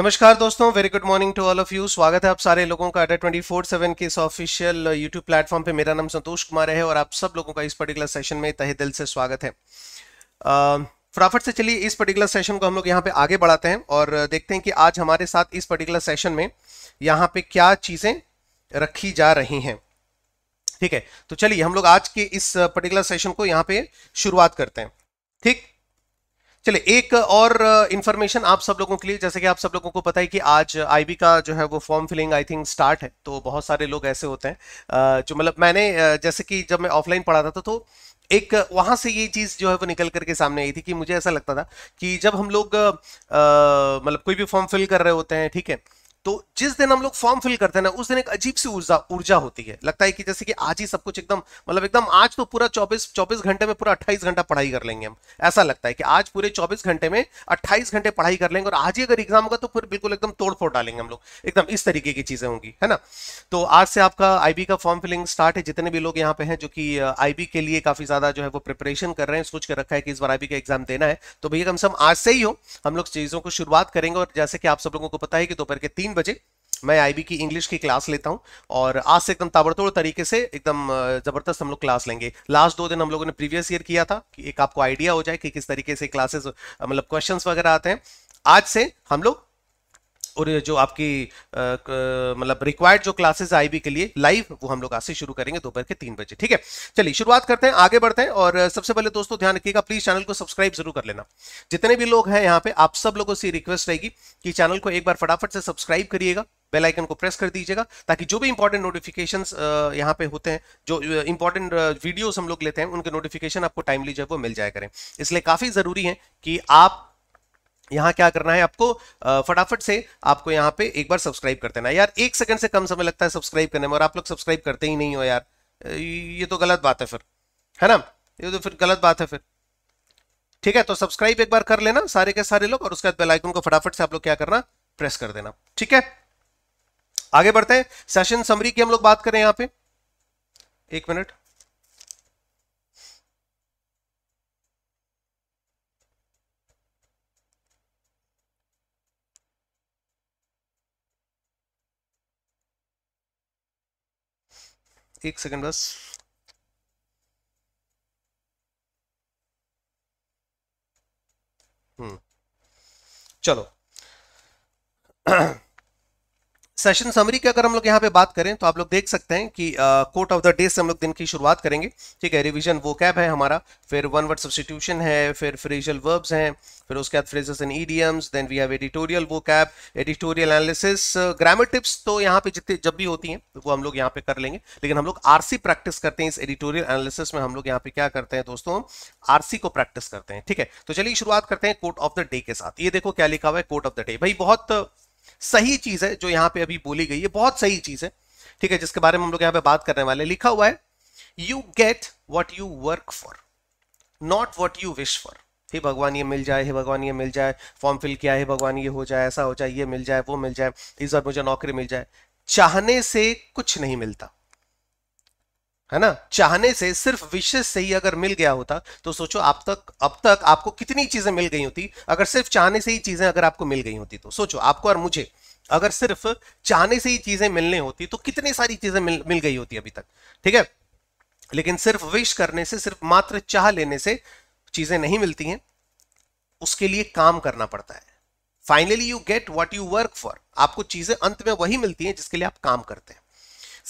नमस्कार दोस्तों very good morning to all of you स्वागत है आप सारे लोगों का अड्डा ट्वेंटी फोर सेवन के इस ऑफिशियल यूट्यूब प्लेटफॉर्म पे मेरा नाम संतोष कुमार है और आप सब लोगों का इस पर्टिकुलर सेशन में तहे दिल से स्वागत है फटाफट से चलिए इस पर्टिकुलर सेशन को हम लोग यहाँ पे आगे बढ़ाते हैं और देखते हैं कि आज हमारे साथ इस पर्टिकुलर सेशन में यहाँ पे क्या चीज़ें रखी जा रही हैं ठीक है तो चलिए हम लोग आज के इस पर्टिकुलर सेशन को यहाँ पे शुरुआत करते हैं ठीक चले एक और इन्फॉर्मेशन आप सब लोगों के लिए जैसे कि आप सब लोगों को पता है कि आज आईबी का जो है वो form filling I think start है तो बहुत सारे लोग ऐसे होते हैं जो मतलब मैंने जैसे कि जब मैं ऑफलाइन पढ़ाता था तो, तो एक वहां से ये चीज जो है वो निकल करके सामने आई थी कि मुझे ऐसा लगता था कि जब हम लोग मतलब कोई भी फॉर्म फिल कर रहे होते हैं ठीक है तो जिस दिन हम लोग फॉर्म फिल करते हैं ना उस दिन एक अजीब सी ऊर्जा ऊर्जा होती है लगता है कि जैसे कि आज ही सब कुछ एकदम मतलब एकदम आज तो पूरा 24 24 घंटे में पूरा 28 घंटा पढ़ाई कर लेंगे हम ऐसा लगता है कि आज पूरे 24 घंटे में 28 घंटे पढ़ाई कर लेंगे और आज ही अगर एग्जाम होगा तो फिर बिल्कुल एकदम तोड़ डालेंगे हम लोग एकदम इस तरीके की चीजें होंगी है ना तो आज से आपका आई का फॉर्म फिलिंग स्टार्ट है जितने भी लोग यहाँ पे हैं जो कि आईबी के लिए काफी ज्यादा जो है वो प्रिपरेशन कर रहे हैं सोच कर रखा है कि इस बार आईबी का एग्जाम देना है तो भैया कम से कम आज से ही हो हम लोग चीजों को शुरुआत करेंगे और जैसे कि आप सब लोगों को पता है कि दोपहर के तीन बजे मैं आईबी की इंग्लिश की क्लास लेता हूं और आज से एकदम ताबड़तोड़ तरीके से एकदम जबरदस्त हम लोग क्लास लेंगे लास्ट दो दिन हम लोगों ने प्रीवियस ईयर किया था कि एक आपको आइडिया हो जाए कि किस तरीके से क्लासेस मतलब क्वेश्चंस वगैरह आते हैं आज से हम लोग और जो आपकी मतलब रिक्वायर्ड जो क्लासेस आईबी के लिए लाइव वो हम लोग आज से शुरू करेंगे दोपहर के तीन बजे ठीक है चलिए शुरुआत करते हैं आगे बढ़ते हैं और सबसे पहले दोस्तों ध्यान रखिएगा प्लीज चैनल को सब्सक्राइब जरूर कर लेना जितने भी लोग हैं यहाँ पे आप सब लोगों से रिक्वेस्ट रहेगी कि चैनल को एक बार फटाफट से सब्सक्राइब करिएगा बेल आइकन को प्रेस कर दीजिएगा ताकि जो भी इंपॉर्टेंट नोटिफिकेशन यहाँ पे होते हैं जो इंपॉर्टेंट वीडियोस हम लोग लेते हैं उनके नोटिफिकेशन आपको टाइमली जब वो मिल जाए करें इसलिए काफ़ी ज़रूरी है कि आप यहाँ क्या करना है आपको फटाफट से आपको यहाँ पे एक बार सब्सक्राइब कर देना यार एक सेकंड से कम समय लगता है सब्सक्राइब करने में और आप लोग सब्सक्राइब करते ही नहीं हो यार ये तो गलत बात है फिर है ना ये तो फिर गलत बात है फिर ठीक है तो सब्सक्राइब एक बार कर लेना सारे के सारे लोग और उसके बाद बेलाइकन को फटाफट से आप लोग क्या करना प्रेस कर देना ठीक है आगे बढ़ते हैं सेशन समरी की हम लोग बात करें यहाँ पे एक मिनट एक सेकंड बस हम्म चलो सेशन समरी की अगर हम लोग यहाँ पे बात करें तो आप लोग देख सकते हैं कि कोर्ट ऑफ द डे से हम लोग दिन की शुरुआत करेंगे ठीक है रिवीजन वो कैब है हमारा फिर वन वर्ड सब्सटीट्यूशन है फिर फ्रेजल वर्ब्स हैं फिर उसके बाद phrases and idioms then we have editorial वो कैब एडिटोरियल एनालिसिस ग्रामर टिप्स तो यहाँ पे जितने जब भी होती हैं तो वो हम लोग यहाँ पे कर लेंगे लेकिन हम लोग आर प्रैक्टिस करते हैं इस एडिटोरियल एनालिसिस में हम लोग यहाँ पे क्या करते हैं दोस्तों हम आरसी को प्रैक्टिस करते हैं ठीक है तो चलिए शुरुआत करते हैं कोर्ट ऑफ द डे के साथ ये देखो क्या लिखा हुआ है कोर्ट ऑफ द डे भाई बहुत सही चीज है जो यहां पे अभी बोली गई है बहुत सही चीज है ठीक है जिसके बारे में हम लोग यहां पे बात करने वाले लिखा हुआ है you get what you work for not what you wish for हे भगवान ये मिल जाए हे भगवान ये मिल जाए फॉर्म फिल किया है भगवान ये हो जाए ऐसा हो जाए ये मिल जाए वो मिल जाए इस बार मुझे नौकरी मिल जाए चाहने से कुछ नहीं मिलता है ना चाहने से सिर्फ विशेष से ही अगर मिल गया होता तो सोचो आप तक अब तक आपको कितनी चीजें मिल गई होती अगर सिर्फ चाहने से ही चीजें अगर आपको मिल गई होती तो सोचो आपको और मुझे अगर सिर्फ चाहने से ही चीजें मिलने होती तो कितनी सारी चीजें मिल, मिल गई होती अभी तक ठीक है लेकिन सिर्फ विश करने से सिर्फ मात्र चाह लेने से चीजें नहीं मिलती हैं उसके लिए काम करना पड़ता है finally you get what you work for आपको चीजें अंत में वही मिलती हैं जिसके लिए आप काम करते हैं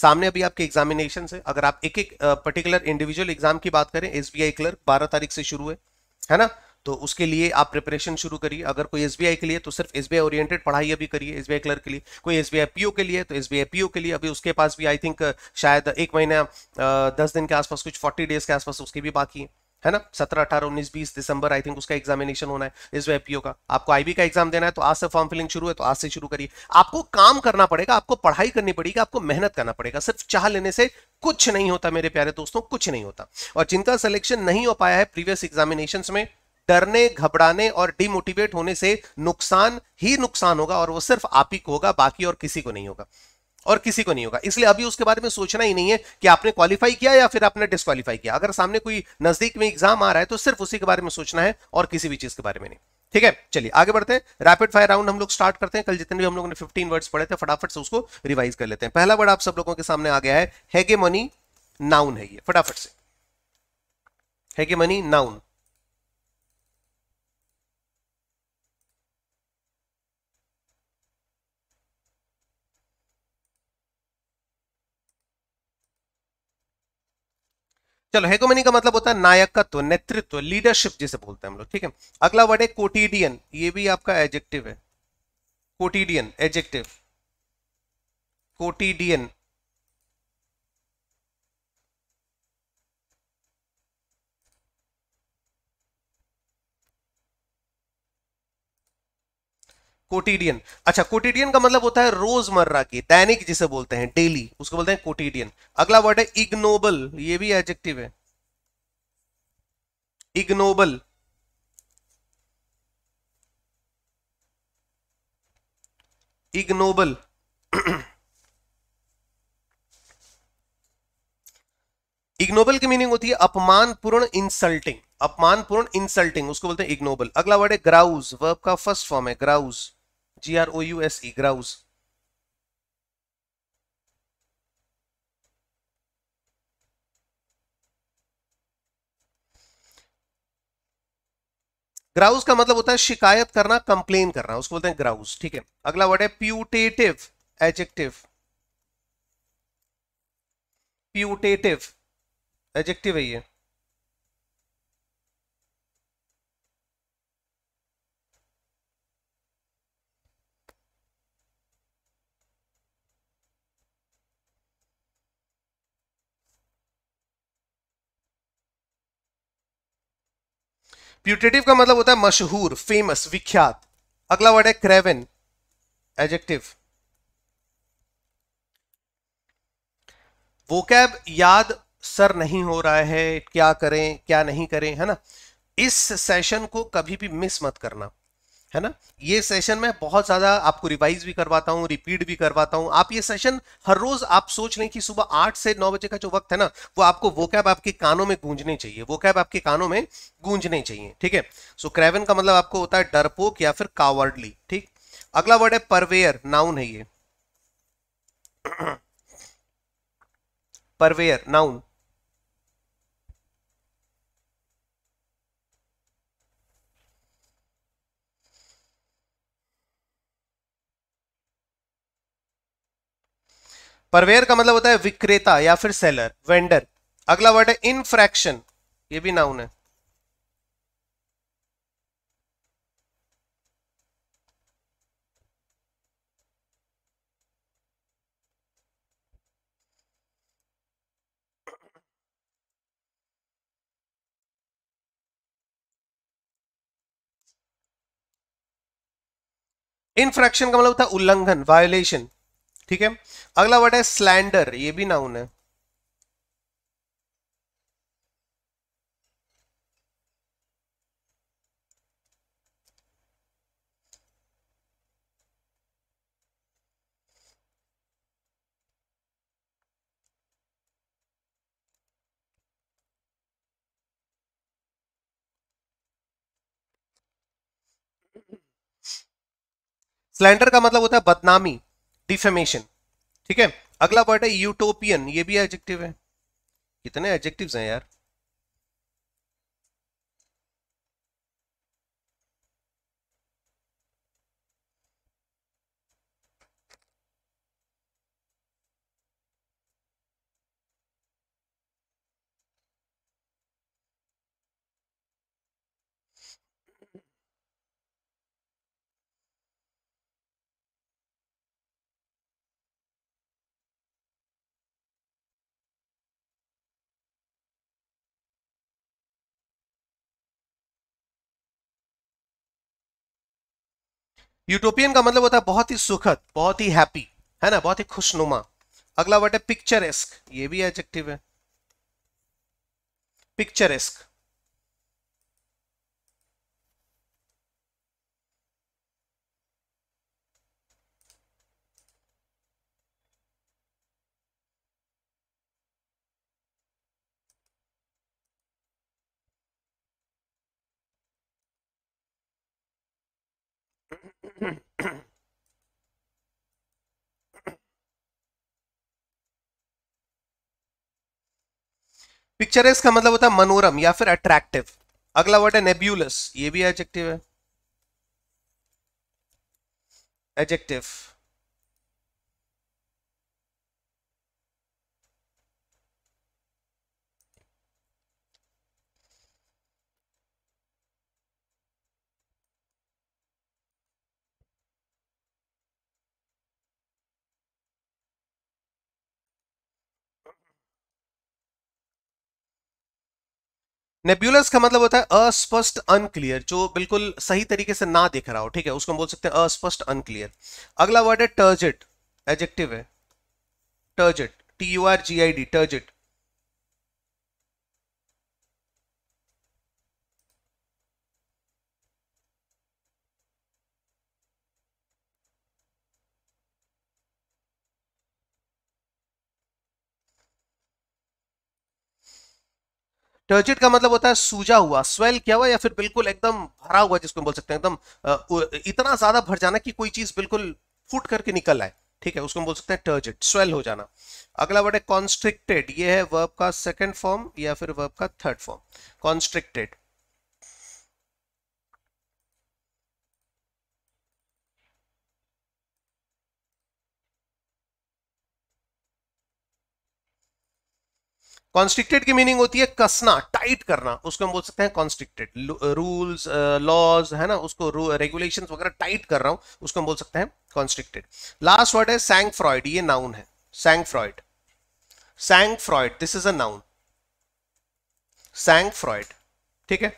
सामने अभी आपके एग्जामिनेशन है अगर आप एक एक पर्टिकुलर इंडिविजुअल एग्जाम की बात करें एस क्लर्क बारह तारीख से शुरू है है ना तो उसके लिए आप प्रिपरेशन शुरू करिए अगर कोई एस के लिए तो सिर्फ एस ओरिएंटेड पढ़ाई अभी करिए एस क्लर्क के लिए कोई एस बी के लिए तो एस बी के लिए अभी उसके पास भी आई थिंक शायद एक महीना दस दिन के आसपास कुछ फोर्टी डेज के आसपास उसकी भी बाकी है है ना सत्रह अठारह उन्नीस बीस दिसंबर आई थिंक उसका एग्जामिनेशन होना है इस एपीओ का आपको आईबी का एग्जाम देना है तो आज से फॉर्म फिलिंग शुरू है तो आज से शुरू करिए आपको काम करना पड़ेगा आपको पढ़ाई करनी पड़ेगी आपको मेहनत करना पड़ेगा सिर्फ चाह लेने से कुछ नहीं होता मेरे प्यारे दोस्तों कुछ नहीं होता और जिनका सिलेक्शन नहीं हो पाया है प्रीवियस एग्जामिनेशन में डरने घबराने और डिमोटिवेट होने से नुकसान ही नुकसान होगा और वो सिर्फ आप ही को होगा बाकी और किसी को नहीं होगा और किसी को नहीं होगा इसलिए अभी उसके बारे में सोचना ही नहीं है कि आपने क्वालिफाई किया या फिर आपने डिस्कालीफाई किया अगर सामने कोई नजदीक में एग्जाम आ रहा है तो सिर्फ उसी के बारे में सोचना है और किसी भी चीज के बारे में नहीं ठीक है चलिए आगे बढ़ते हैं रैपिड फायर राउंड हम लोग स्टार्ट करते हैं कल जितने भी हम लोगों ने 15 वर्ड्स पढ़े थे फटाफट से उसको रिवाइज कर लेते हैं पहला वर्ड आप सब लोगों के सामने आ गया है हैगे मनी नाउन है ये फटाफट से हैगे मनी नाउन चलो हेगोमनी का मतलब होता है नायकत्व नेतृत्व लीडरशिप जिसे बोलते हैं हम लोग ठीक है अगला वर्ड है कोटिडियन ये भी आपका एजेक्टिव है कोटिडियन एजेक्टिव कोटिडियन कोटिडियन अच्छा कोटिडियन का मतलब होता है रोजमर्रा की दैनिक जिसे बोलते हैं डेली उसको बोलते हैं कोटिडियन अगला वर्ड है इग्नोबल ये भी एडजेक्टिव है इग्नोबल इग्नोबल इग्नोबल की मीनिंग होती है अपमानपूर्ण इंसल्टिंग अपमानपूर्ण इंसल्टिंग उसको बोलते हैं इग्नोबल अगला वर्ड है ग्राउज वर्ब का फर्स्ट फॉर्म है grouse G R O U S E grouse grouse का मतलब होता है शिकायत करना कंप्लेन करना उसको बोलते हैं ग्राउस ठीक है अगला वर्ड है प्यूटेटिव एजेक्टिव प्यूटेटिव एजेक्टिव है ये प्यूटेटिव का मतलब होता है मशहूर फेमस विख्यात अगला वर्ड है क्रेवन एजेक्टिव वो कैब याद सर नहीं हो रहा है क्या करें क्या नहीं करें है ना इस सेशन को कभी भी मिस मत करना है ना ये सेशन मैं बहुत ज़्यादा आपको रिवाइज भी करवाता हूँ रिपीट भी करवाता हूँ आप ये सेशन हर रोज़ आप सोच लें कि सुबह आठ से नौ बजे का जो वक्त है ना वो आपको वो कैब आपके कानों में गूंजने चाहिए वो कैब आपके कानों में गूंजने चाहिए ठीक है सो क्रेवन का मतलब आपको होता है डरपोक या फिर कावर्डली ठीक अगला वर्ड है परवेयर नाउन है ये परवेयर नाउन परवेयर का मतलब होता है विक्रेता या फिर सेलर वेंडर अगला वर्ड है इनफ्रैक्शन ये भी नाउन है इनफ्रैक्शन का मतलब होता है उल्लंघन वायोलेशन ठीक है अगला वर्ड है स्लैंडर ये भी नाउन है स्लैंडर का मतलब होता है बदनामी डिफेमेशन ठीक है अगला वर्ड है यूटोपियन ये भी एडजेक्टिव है कितने एडजेक्टिव्स हैं यार यूटोपियन का मतलब होता है बहुत ही सुखद बहुत ही हैप्पी है ना बहुत ही खुशनुमा अगला वर्ड है पिक्चरेस्क ये भी एडजेक्टिव है पिक्चरेस्क पिक्चर का मतलब होता है मनोरम या फिर अट्रैक्टिव अगला वर्ड है नेब्यूलस ये भी एडजेक्टिव है एडजेक्टिव नेब्यूलस का मतलब होता है अस्पष्ट अनक्लियर जो बिल्कुल सही तरीके से ना दिख रहा हो ठीक है उसको हम बोल सकते हैं अस्पष्ट अनक्लियर अगला वर्ड है टर्जिट एजेक्टिव है turgid T U R G I D turgid turgid का मतलब होता है सूजा हुआ स्वेल क्या हुआ या फिर बिल्कुल एकदम भरा हुआ जिसको बोल सकते हैं एकदम इतना ज्यादा भर जाना कि कोई चीज बिल्कुल फूट करके निकल आए ठीक है उसको हम बोल सकते हैं टर्जिट स्वेल हो जाना अगला वर्ड है कॉन्स्ट्रिक्टेड ये है वर्ब का सेकंड फॉर्म या फिर वर्ब का थर्ड फॉर्म कॉन्स्ट्रिक्टेड कॉन्स्ट्रिक्टेड की मीनिंग होती है कसना टाइट करना उसको हम बोल सकते हैं कॉन्स्ट्रिक्टेड रूल्स लॉज है ना उसको रेगुलेशन वगैरह टाइट कर रहा हूं उसको हम बोल सकते हैं कॉन्स्ट्रिक्टेड लास्ट वर्ड है सैंग फ्रॉइड ये नाउन है sangfroid sangfroid this is a noun sangfroid ठीक है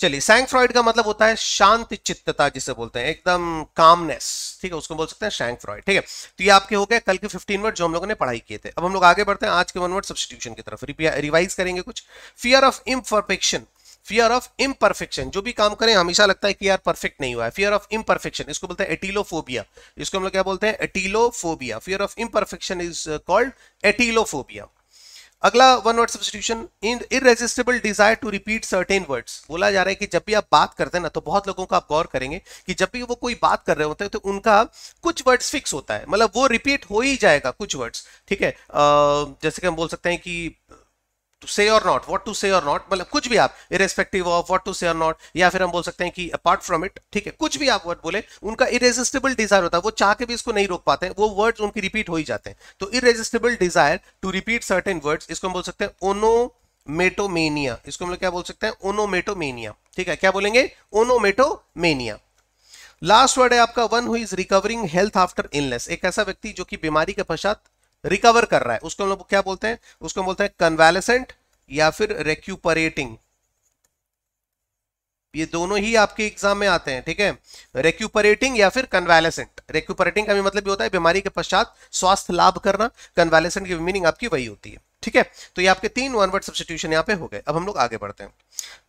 चलिए सैंग फ्रॉइड का मतलब होता है शांत चित्तता जिसे बोलते हैं एकदम कामनेस ठीक है उसको बोल सकते हैं शैंग फ्रॉइड ठीक है तो ये आपके हो गए कल के 15 वर्ड जो हम लोगों ने पढ़ाई किए थे अब हम लोग आगे बढ़ते हैं आज के वन वर्ड सब्सटीट्यूशन की तरफ रिवाइज करेंगे कुछ fear of imperfection fear of imperfection जो भी काम करें हमेशा लगता है कि यार परफेक्ट नहीं हुआ है फियर ऑफ इम्परफेक्शन इसको बोलते हैं एटीलोफोबिया इसको हम लोग क्या बोलते हैं atelophobia fear of imperfection is called atelophobia अगला one word substitution in irresistible desire to repeat certain words बोला जा रहा है कि जब भी आप बात करते हैं ना तो बहुत लोगों का आप गौर करेंगे कि जब भी वो कोई बात कर रहे होते हैं तो उनका कुछ वर्ड्स फिक्स होता है मतलब वो रिपीट हो ही जाएगा कुछ वर्ड्स ठीक है जैसे कि हम बोल सकते हैं कि टू से और नॉट वॉट टू से और नॉट मतलब कुछ भी आप इरेस्पेक्टिव ऑफ वॉट टू से और नॉट या फिर हम बोल सकते हैं कि अपार्ट फ्रॉम इट ठीक है कुछ भी आप वर्ड बोले उनका इरेजिस्टेबल डिजायर होता है वो चाह के भी इसको नहीं रोक पाते हैं वो वर्ड्स उनकी रिपीट हो ही जाते हैं तो irresistible desire to repeat certain words इसको हम बोल सकते हैं ओनो मेटोमेनिया इसको हम लोग क्या बोल सकते हैं ओनोमेटोमेनिया ठीक है क्या बोलेंगे ओनोमेटोमेनिया लास्ट वर्ड है आपका one who is recovering health after illness एक ऐसा व्यक्ति जो कि बीमारी के पश्चात रिकवर कर रहा है उसको हम लोग क्या बोलते हैं उसको हम बोलते हैं कन्वेलेसेंट या फिर रेक्यूपरेटिंग ये दोनों ही आपके एग्जाम में आते हैं ठीक है रेक्यूपरेटिंग या फिर कन्वेलेसेंट रेक्यूपरेटिंग का भी मतलब ये होता है बीमारी के पश्चात स्वास्थ्य लाभ करना कन्वेलेसेंट की मीनिंग आपकी वही होती है ठीक है तो ये आपके तीन वन वर्ड सब्सिट्यूशन यहाँ पे हो गए अब हम लोग आगे बढ़ते हैं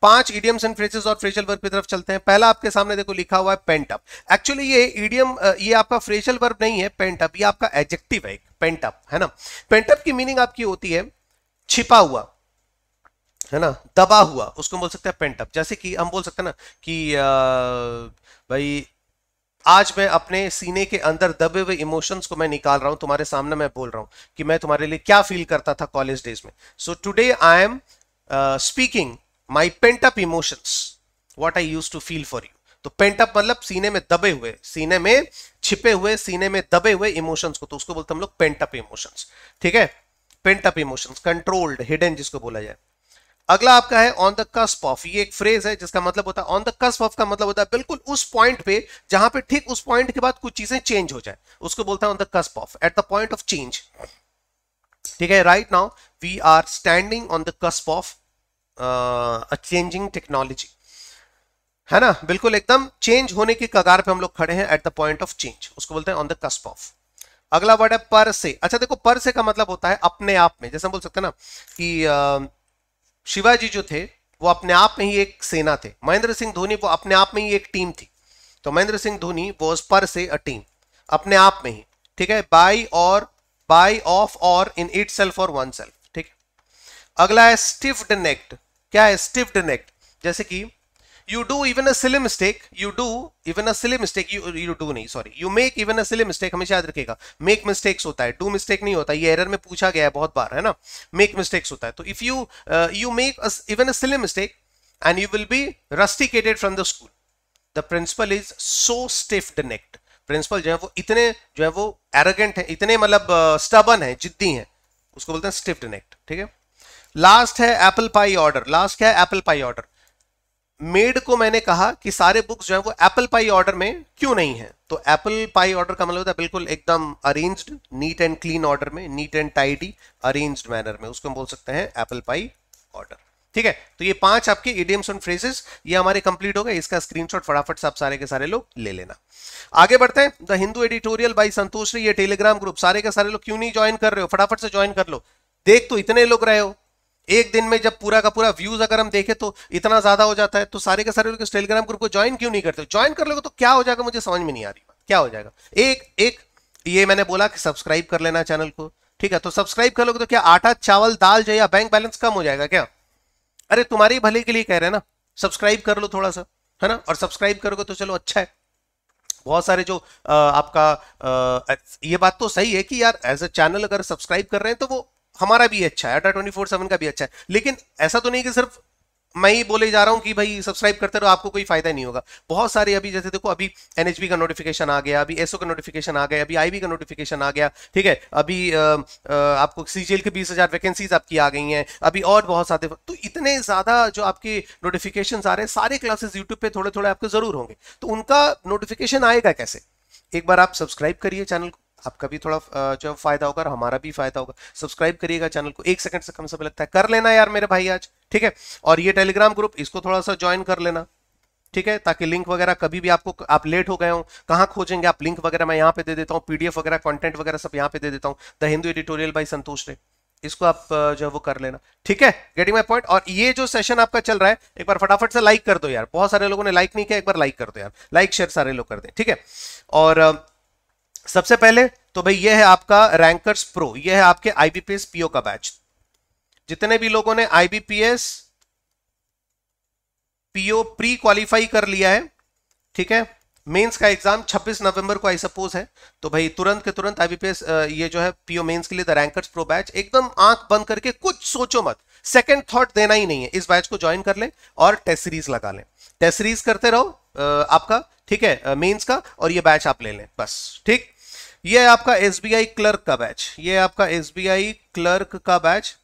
पांच ईडियम्स एंड फ्रेजेस और फ्रेशल वर्ब की तरफ चलते हैं पहला आपके सामने देखो लिखा हुआ है पेंटअप एक्चुअली ये ईडियम ये आपका फ्रेशल वर्ब नहीं है पेंटअप ये आपका एडजेक्टिव है पेंटअप है ना पेंटअप की मीनिंग आपकी होती है छिपा हुआ है ना दबा हुआ उसको बोल सकते हैं पेंटअप जैसे कि हम बोल सकते हैं ना कि आ, भाई आज मैं अपने सीने के अंदर दबे हुए इमोशंस को मैं निकाल रहा हूं तुम्हारे सामने मैं बोल रहा हूं कि मैं तुम्हारे लिए क्या फील करता था कॉलेज डेज में so today I am speaking my pent up emotions what I use to feel for you तो पेंटअप मतलब सीने में दबे हुए सीने में छिपे हुए सीने में दबे हुए इमोशंस को तो उसको बोलते हम लोग पेंटअप इमोशंस ठीक है पेंटअप इमोशंस कंट्रोल्ड हिडन जिसको बोला जाए अगला आपका है ऑन द कस्प ऑफ ये एक फ्रेज है जिसका मतलब होता है ऑन द कस्प ऑफ का मतलब होता है बिल्कुल उस पॉइंट पे जहां पे ठीक उस पॉइंट के बाद कुछ चीजें चेंज हो जाए उसको बोलता है on the cusp of at the point of change ठीक है right now we are standing on the cusp of a changing technology है ना बिल्कुल एकदम चेंज होने के कगार पे हम लोग खड़े हैं at the point of change उसको बोलते हैं ऑन द कस्प ऑफ अगला वर्ड है पर से अच्छा देखो पर से का मतलब होता है अपने आप में जैसे हम बोल सकते हैं ना कि शिवाजी जो थे वो अपने आप में ही एक सेना थे महेंद्र सिंह धोनी वो अपने आप में ही एक टीम थी तो महेंद्र सिंह धोनी वॉज पर से अ टीम अपने आप में ही ठीक है बाई और बाई ऑफ और इन इट सेल्फ और वन सेल्फ ठीक है अगला है स्टिफ्ड नेक्ट क्या है स्टिफ्ड नेक्ट जैसे कि you do even a silly mistake you do even a silly mistake you you do nahi sorry you make even a silly mistake hamesha yaad rakhega make mistakes hota hai do mistake nahi hota ye error mein pucha gaya hai bahut baar hai na make mistakes hota hai तो if you uh, you make a, even a silly mistake and you will be rusticated from the school the principal is so stiff necked principal jo hai wo itne jo hai wo arrogant hai itne matlab uh, stubborn hai jiddi hai उसको बोलते हैं स्टिफ्ट naked ठीक है last है apple pie order last क्या है apple pie order made को मैंने कहा कि सारे बुक्स जो है वो एप्पल पाई ऑर्डर में क्यों नहीं है तो एप्पल पाई ऑर्डर का मतलब होता है बिल्कुल एकदम arranged neat and clean order में neat and tidy arranged manner में उसको हम बोल सकते हैं एप्पल पाई ऑर्डर ठीक है तो ये पांच आपके इडियम्स एंड फ्रेजेस ये हमारे कंप्लीट हो गए इसका स्क्रीनशॉट फटाफट से आप सारे के सारे लोग ले लेना आगे बढ़ते हैं the Hindu editorial by Santosh ये टेलीग्राम ग्रुप सारे के सारे लोग क्यों नहीं ज्वाइन कर रहे हो फटाफट से ज्वाइन कर लो देख तो इतने लोग रहे हो एक दिन में जब पूरा का पूरा व्यूज अगर हम देखें तो इतना ज्यादा हो जाता है तो सारे के सारे टेलीग्राम ग्रुप को ज्वाइन क्यों नहीं करते ज्वाइन कर लोगे तो क्या हो जाएगा मुझे समझ में नहीं आ रही क्या हो जाएगा एक एक ये मैंने बोला कि सब्सक्राइब कर लेना चैनल को ठीक है तो सब्सक्राइब कर लोगे तो क्या आटा चावल दाल जो या बैंक बैलेंस कम हो जाएगा क्या अरे तुम्हारी भले के लिए कह रहे हैं ना सब्सक्राइब कर लो थोड़ा सा है ना और सब्सक्राइब करोगे तो चलो अच्छा है बहुत सारे जो आ, आपका आ, ये बात तो सही है कि यार एज अ चैनल अगर सब्सक्राइब कर रहे हैं तो वो हमारा भी अच्छा है अटा ट्वेंटी फोर सेवन का भी अच्छा है लेकिन ऐसा तो नहीं कि सिर्फ मैं ही बोले जा रहा हूँ कि भाई सब्सक्राइब करते रहो आपको कोई फायदा नहीं होगा बहुत सारे अभी जैसे देखो अभी एनएचबी का नोटिफिकेशन आ गया अभी एसओ का नोटिफिकेशन आ गया अभी आईबी का नोटिफिकेशन आ गया ठीक है अभी आ, आ, आपको सीजीएल के बीस हजार वैकेंसीज आपकी आ गई हैं अभी और बहुत सारे तो इतने ज्यादा जो आपके नोटिफिकेशन आ रहे हैं सारे क्लासेस यूट्यूब पर थोड़े थोड़े आपको जरूर होंगे तो उनका नोटिफिकेशन आएगा कैसे एक बार आप सब्सक्राइब करिए चैनल को आपका भी थोड़ा जो फायदा होगा और हमारा भी फायदा होगा सब्सक्राइब करिएगा चैनल को एक सेकंड से कम समय लगता है कर लेना यार मेरे भाई आज ठीक है और ये टेलीग्राम ग्रुप इसको थोड़ा सा ज्वाइन कर लेना ठीक है ताकि लिंक वगैरह कभी भी आपको आप लेट हो गए हो कहाँ खोजेंगे आप लिंक वगैरह मैं यहाँ पे दे देता हूँ पीडीएफ वगैरह कंटेंट वगैरह सब यहाँ पे दे देता हूँ the Hindu editorial by Santosh Ray इसको आप जो है वो कर लेना ठीक है गेटिंग माई पॉइंट और ये जो सेशन आपका चल रहा है एक बार फटाफट से लाइक कर दो यार बहुत सारे लोगों ने लाइक नहीं किया एक बार लाइक कर दो यार लाइक शेयर सारे लोग कर दें ठीक है और सबसे पहले तो भाई ये है आपका रैंकर्स प्रो ये है आपके आईबीपीएस पीओ का बैच जितने भी लोगों ने आईबीपीएस पीओ प्री क्वालिफाई कर लिया है ठीक है मेंस का एग्जाम 26 नवंबर को आई सपोज है तो भाई तुरंत के तुरंत आईबीपीएस ये जो है पीओ मेंस के लिए द रैंकर्स प्रो बैच एकदम आंख बंद करके कुछ सोचो मत सेकेंड थॉट देना ही नहीं है इस बैच को ज्वाइन कर ले और टेस्ट सीरीज लगा लें टेस्ट सीरीज करते रहो आपका ठीक है मेंस का और ये बैच आप ले लें बस ठीक ये आपका एस क्लर्क का बैच ये आपका एस क्लर्क का बैच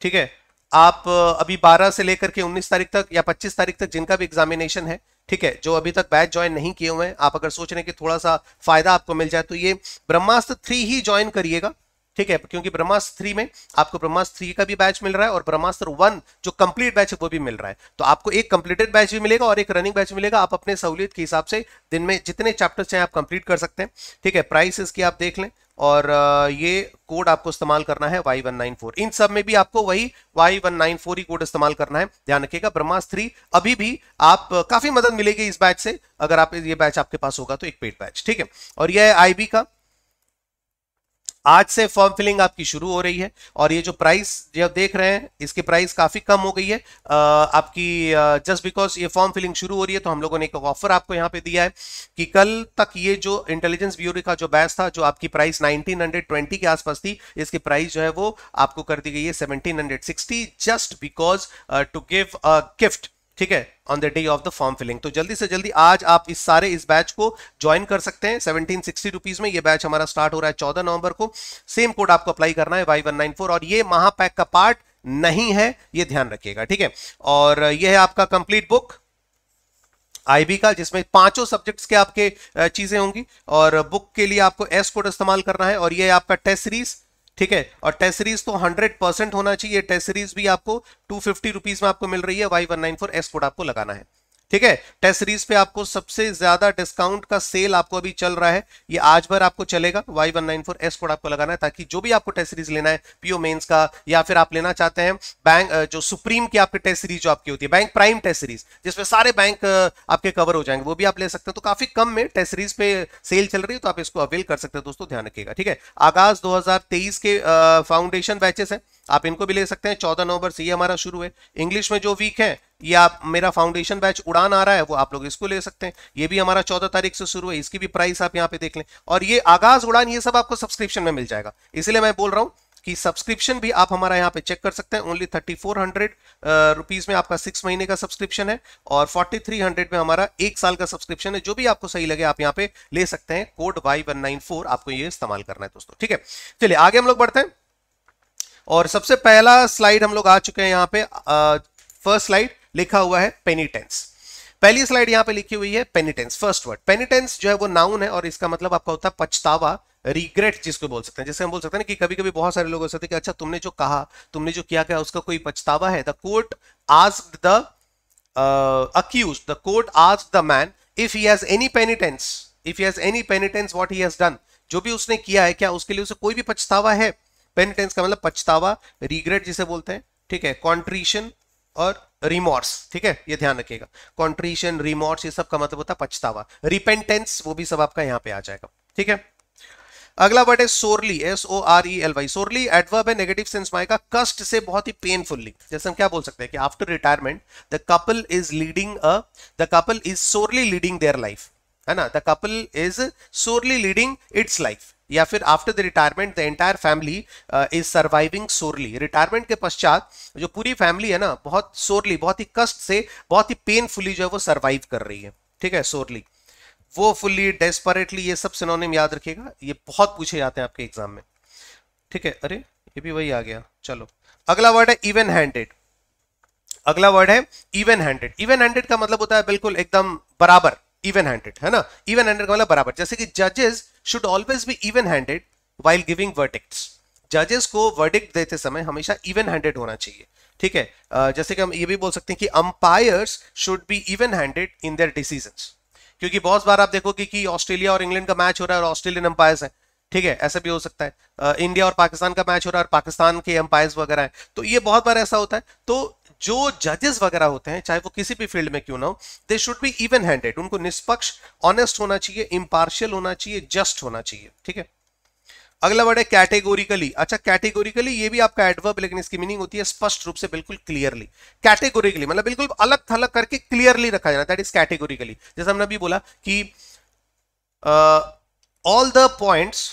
ठीक है आप अभी 12 से लेकर के 19 तारीख तक या 25 तारीख तक जिनका भी एग्जामिनेशन है ठीक है जो अभी तक बैच ज्वाइन नहीं किए हुए हैं आप अगर सोच रहे हैं कि थोड़ा सा फायदा आपको मिल जाए तो ये ब्रह्मास्त्र थ्री ही ज्वाइन करिएगा ठीक है क्योंकि ब्रह्मास्त्र थ्री में आपको ब्रह्मास्त्र थ्री का भी बैच मिल रहा है और ब्रह्मास्त्र वन जो कंप्लीट बैच है वो भी मिल रहा है तो आपको एक कंप्लीटेड बैच भी मिलेगा और एक रनिंग बैच मिलेगा आप अपने सहूलियत के हिसाब से दिन में जितने चैप्टर्स चाहे आप कंप्लीट कर सकते हैं ठीक है प्राइस इसकी आप देख लें और ये कोड आपको इस्तेमाल करना है वाई वन नाइन फोर इन सब में भी आपको वही वाई वन नाइन फोर ही कोड इस्तेमाल करना है ध्यान रखिएगा ब्रह्मास थ्री अभी भी आप काफी मदद मिलेगी इस बैच से अगर आप ये बैच आपके पास होगा तो एक पेड बैच ठीक है और यह है आईबी का आज से फॉर्म फिलिंग आपकी शुरू हो रही है और ये जो प्राइस जो देख रहे हैं इसकी प्राइस काफ़ी कम हो गई है आपकी जस्ट बिकॉज ये फॉर्म फिलिंग शुरू हो रही है तो हम लोगों ने एक ऑफर आपको यहाँ पे दिया है कि कल तक ये जो इंटेलिजेंस ब्यूरो का जो बैच था जो आपकी प्राइस 1920 के आसपास थी इसकी प्राइस जो है वो आपको कर दी गई है seventeen just because to give a gift ठीक है on the day of the form filling तो जल्दी से जल्दी आज आप इस सारे इस बैच को ज्वाइन कर सकते हैं सेवनटीन सिक्सटी रुपीज में ये बैच हमारा स्टार्ट हो रहा है चौदह नवंबर को सेम कोड आपको अप्लाई करना है वाई वन नाइन फोर और ये महापैक का पार्ट नहीं है ये ध्यान रखिएगा ठीक है और ये है आपका कंप्लीट बुक आईबी का जिसमें पांचों सब्जेक्ट्स के आपके चीजें होंगी और बुक के लिए आपको एस कोड इस्तेमाल करना है और ये आपका टेस्ट सीरीज ठीक है और टेस्ट सीरीज तो 100 परसेंट होना चाहिए टेस्ट सीरीज भी आपको टू फिफ्टी में आपको मिल रही है Y one nine four S code आपको लगाना है ठीक है टेस्ट सीरीज पे आपको सबसे ज्यादा डिस्काउंट का सेल आपको अभी चल रहा है ये आज भर आपको चलेगा Y one nine four S code आपको लगाना है ताकि जो भी आपको टेस्ट सीरीज लेना है पीओ मेन्स का या फिर आप लेना चाहते हैं बैंक जो सुप्रीम की आपकी टेस्ट सीरीज जो आपकी होती है बैंक प्राइम टेस्ट सीरीज जिसमें सारे बैंक आपके कवर हो जाएंगे वो भी आप ले सकते हैं तो काफी कम में टेस्ट सीरीज पे सेल चल रही है तो आप इसको अवेल कर सकते हैं दोस्तों ध्यान रखिएगा ठीक है आगाज दो के फाउंडेशन बैचेस है आप इनको भी ले सकते हैं चौदह नवंबर से ये हमारा शुरू है इंग्लिश में जो वीक है ये आप मेरा फाउंडेशन बैच उड़ान आ रहा है वो आप लोग इसको ले सकते हैं ये भी हमारा चौदह तारीख से शुरू है इसकी भी प्राइस आप यहाँ पे देख लें और ये आगाज उड़ान ये सब आपको सब्सक्रिप्शन में मिल जाएगा इसलिए मैं बोल रहा हूँ कि सब्सक्रिप्शन भी आप हमारा यहाँ पे चेक कर सकते हैं only thirty four hundred rupees में आपका सिक्स महीने का सब्सक्रिप्शन है और फोर्टी थ्री हंड्रेड में हमारा एक साल का सब्सक्रिप्शन है जो भी आपको सही लगे आप यहाँ पे ले सकते हैं code Y one nine four आपको ये इस्तेमाल करना है दोस्तों ठीक है चलिए आगे हम लोग बढ़ते हैं और सबसे पहला स्लाइड हम लोग आ चुके हैं यहां पे फर्स्ट स्लाइड लिखा हुआ है पेनिटेंस पहली स्लाइड यहां पे लिखी हुई है पेनिटेंस फर्स्ट वर्ड पेनिटेंस जो है वो नाउन है और इसका मतलब आपका होता है पछतावा रिग्रेट जिसको बोल सकते हैं जैसे हम बोल सकते हैं कि कभी कभी बहुत सारे लोग हो सकते हैं कि अच्छा तुमने जो कहा तुमने जो किया क्या उसका कोई पछतावा है द कोर्ट आज द अक्यूज द कोर्ट आज the man if he has any पेनिटेंस if he has any पेनिटेंस what he has done जो भी उसने किया है क्या उसके लिए उसे कोई भी पछतावा है पेनिटेंस का मतलब पछतावा रिग्रेट जिसे बोलते हैं ठीक है कॉन्ट्रीशन और रिमोर्स ठीक है ये ध्यान रखिएगा कॉन्ट्रीशन रिमोर्स ये सब का मतलब होता है पछतावा रिपेंटेंस वो भी सब आपका यहाँ पे आ जाएगा ठीक है अगला वर्ड है sorely S O R E L Y sorely adverb है नेगेटिव सेंस में आएगा कष्ट से बहुत ही पेनफुल्ली जैसे हम क्या बोल सकते हैं कि after retirement the couple is leading a the couple is sorely leading their life है ना the couple is sorely leading its life या फिर after the retirement the entire family is surviving sorely retirement के पश्चात जो पूरी family है ना बहुत सोरली बहुत ही कष्ट से बहुत ही पेनफुली जो है वो सर्वाइव कर रही है ठीक है सोरली वो फुल्ली डेस्परेटली ये सब सिनोनिम याद रखिएगा ये बहुत पूछे जाते हैं आपके एग्जाम में ठीक है अरे ये भी वही आ गया चलो अगला वर्ड है इवन हैंडेड अगला वर्ड है इवन हैंडेड इवन हैंडेड का मतलब होता है बिल्कुल एकदम बराबर इवन हैंडेड है ना इवन हैंडेड का मतलब बराबर जैसे कि जजेस should always be even handed while giving verdict जजेस को वर्डिक्ट देते समय हमेशा इवन हैंडेड होना चाहिए ठीक है uh, जैसे कि हम ये भी बोल सकते हैं कि umpires should be even handed in their decision क्योंकि बहुत बार आप देखोगे कि ऑस्ट्रेलिया और इंग्लैंड का मैच हो रहा है और ऑस्ट्रेलियन अंपायर्स हैं ठीक है ऐसा भी हो सकता है इंडिया और पाकिस्तान का मैच हो रहा है और पाकिस्तान के अंपायर्स वगैरह हैं तो ये बहुत बार ऐसा होता है तो जो जजेस वगैरह होते हैं चाहे वो किसी भी फील्ड में क्यों ना हो they should be even handed उनको निष्पक्ष ऑनेस्ट होना चाहिए इम्पार्शियल होना चाहिए जस्ट होना चाहिए ठीक है अगला वर्ड है कैटेगोरिकली अच्छा कैटेगोरिकली ये भी आपका एडवर्ब लेकिन इसकी मीनिंग होती है स्पष्ट रूप से बिल्कुल क्लियरली कैटेगोरिकली मतलब बिल्कुल अलग थलग करके क्लियरली रखा जाना दैट इज कैटेगोरिकली जैसे हमने अभी बोला कि all the points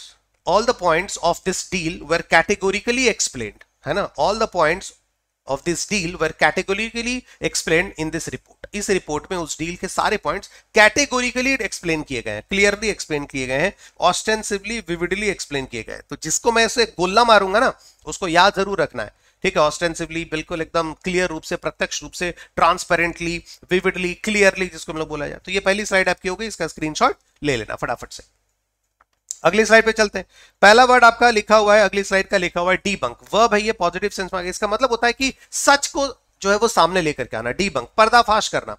all the points of this deal were categorically explained है ना all the points of this deal were categorically explain in this report इस रिपोर्ट में उस डील के सारे पॉइंट्स कैटेगोरिकली एक्सप्लेन किए गए हैं क्लियरली एक्सप्लेन किए गए हैं ऑस्टेंसिवली विविडली एक्सप्लेन किए गए तो जिसको मैं इसे गोला मारूंगा ना उसको याद जरूर रखना है ठीक है ऑस्टेंसिवली बिल्कुल एकदम क्लियर रूप से प्रत्यक्ष रूप से ट्रांसपेरेंटली विविडली क्लियरली जिसको हम लोग बोला जाए तो यह पहली स्लाइड आपकी होगी इसका स्क्रीनशॉट ले लेना फटाफट से अगली स्लाइड पे चलते हैं पहला वर्ड आपका लिखा हुआ है अगली स्लाइड का लिखा हुआ है डी बंक वर्ब है ये पॉजिटिव सेंस में इसका मतलब होता है कि सच को जो है वो सामने लेकर के आना डी बंक पर्दाफाश करना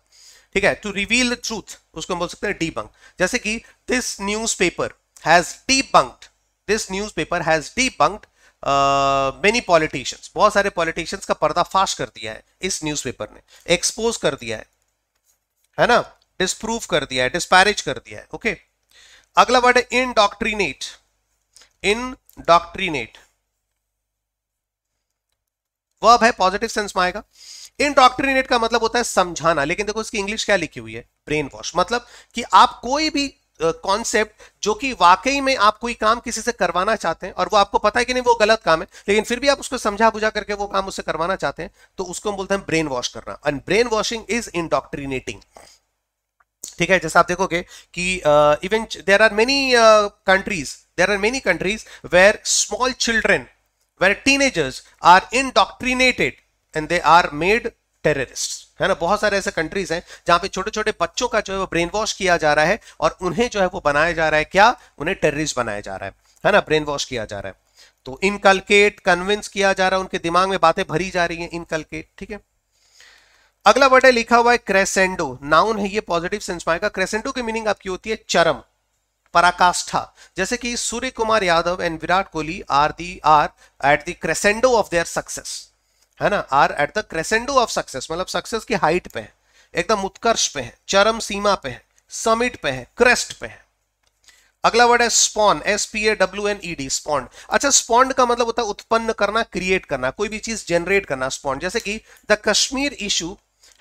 ठीक है टू रिवील द ट्रूथ उसको हम बोल सकते हैं डी बंक जैसे कि this newspaper has debunked this newspaper has debunked many politicians बहुत सारे पॉलिटिशियंस का पर्दाफाश कर दिया है इस न्यूज़पेपर ने एक्सपोज कर दिया है है ना डिस्प्रूव कर दिया है डिस्पैरेज कर दिया है ओके okay? अगला वर्ड है indoctrinate indoctrinate verb है पॉजिटिव सेंस में आएगा डॉक्ट्रीनेट का मतलब होता है समझाना लेकिन देखो इसकी इंग्लिश क्या लिखी हुई है ब्रेन वॉश मतलब कि आप कोई भी कॉन्सेप्ट जो कि वाकई में आप कोई काम किसी से करवाना चाहते हैं और वो आपको पता है कि नहीं वो गलत काम है लेकिन फिर भी आप उसको समझा बुझा करके वो काम उससे करवाना चाहते हैं तो उसको हम बोलते हैं ब्रेन वॉश करना and brainwashing is indoctrinating ठीक है जैसा आप देखोगे कि even there are many countries there are many countries where small children teen teenagers are indoctrinated and they are made terrorist है ना बहुत सारे ऐसे कंट्रीज हैं जहां पे छोटे छोटे बच्चों का जो है वो ब्रेन वॉश किया जा रहा है और उन्हें जो है वो बनाया जा रहा है क्या उन्हें टेररिस्ट बनाया जा रहा है है ना ब्रेन वॉश किया जा रहा है तो इनकलकेट कन्विंस किया जा रहा है उनके दिमाग में बातें भरी जा रही हैं इनकलकेट ठीक है अगला वर्ड है लिखा हुआ है क्रेसेंडो नाउन है ये पॉजिटिव सेंस में आएगा क्रेसेंडो की मीनिंग आपकी होती है चरम पराकाष्ठा जैसे कि Surya Kumar Yadav and Virat Kohli are the are at the crescendo of their success है ना are at the crescendo of success मतलब सक्सेस की हाइट पे है एकदम उत्कर्ष पे है चरम सीमा पे है समिट पे है क्रेस्ट पे है अगला वर्ड है spawn S P A W N E D spawned अच्छा स्पॉन्ड का मतलब होता है उत्पन्न करना क्रिएट करना कोई भी चीज जनरेट करना स्पॉन्ड जैसे कि the Kashmir issue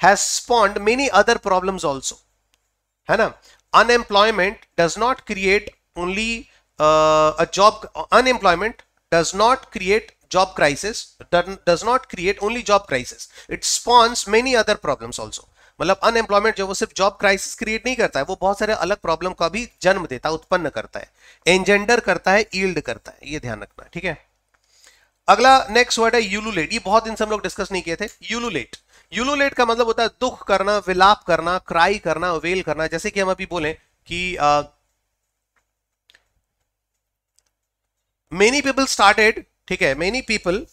has spawned many other problems also hai na unemployment does not create only uh, a job unemployment does not create job crisis does not create only job crisis it spawns many other problems also मतलब unemployment जो वो सिर्फ job crisis create नहीं करता है वो बहुत सारे अलग प्रॉब्लम का भी जन्म देता है उत्पन्न करता है एंजेंडर करता है ईल्ड करता है ये ध्यान रखना ठीक है अगला नेक्स्ट वर्ड है यूलूलेट ये बहुत दिन से हम लोग डिस्कस नहीं किए थे यूलूलेट यूलोलेट का मतलब होता है दुख करना विलाप करना क्राई करना वेल करना जैसे कि हम अभी बोले कि मेनी पीपल स्टार्टेड ठीक है many people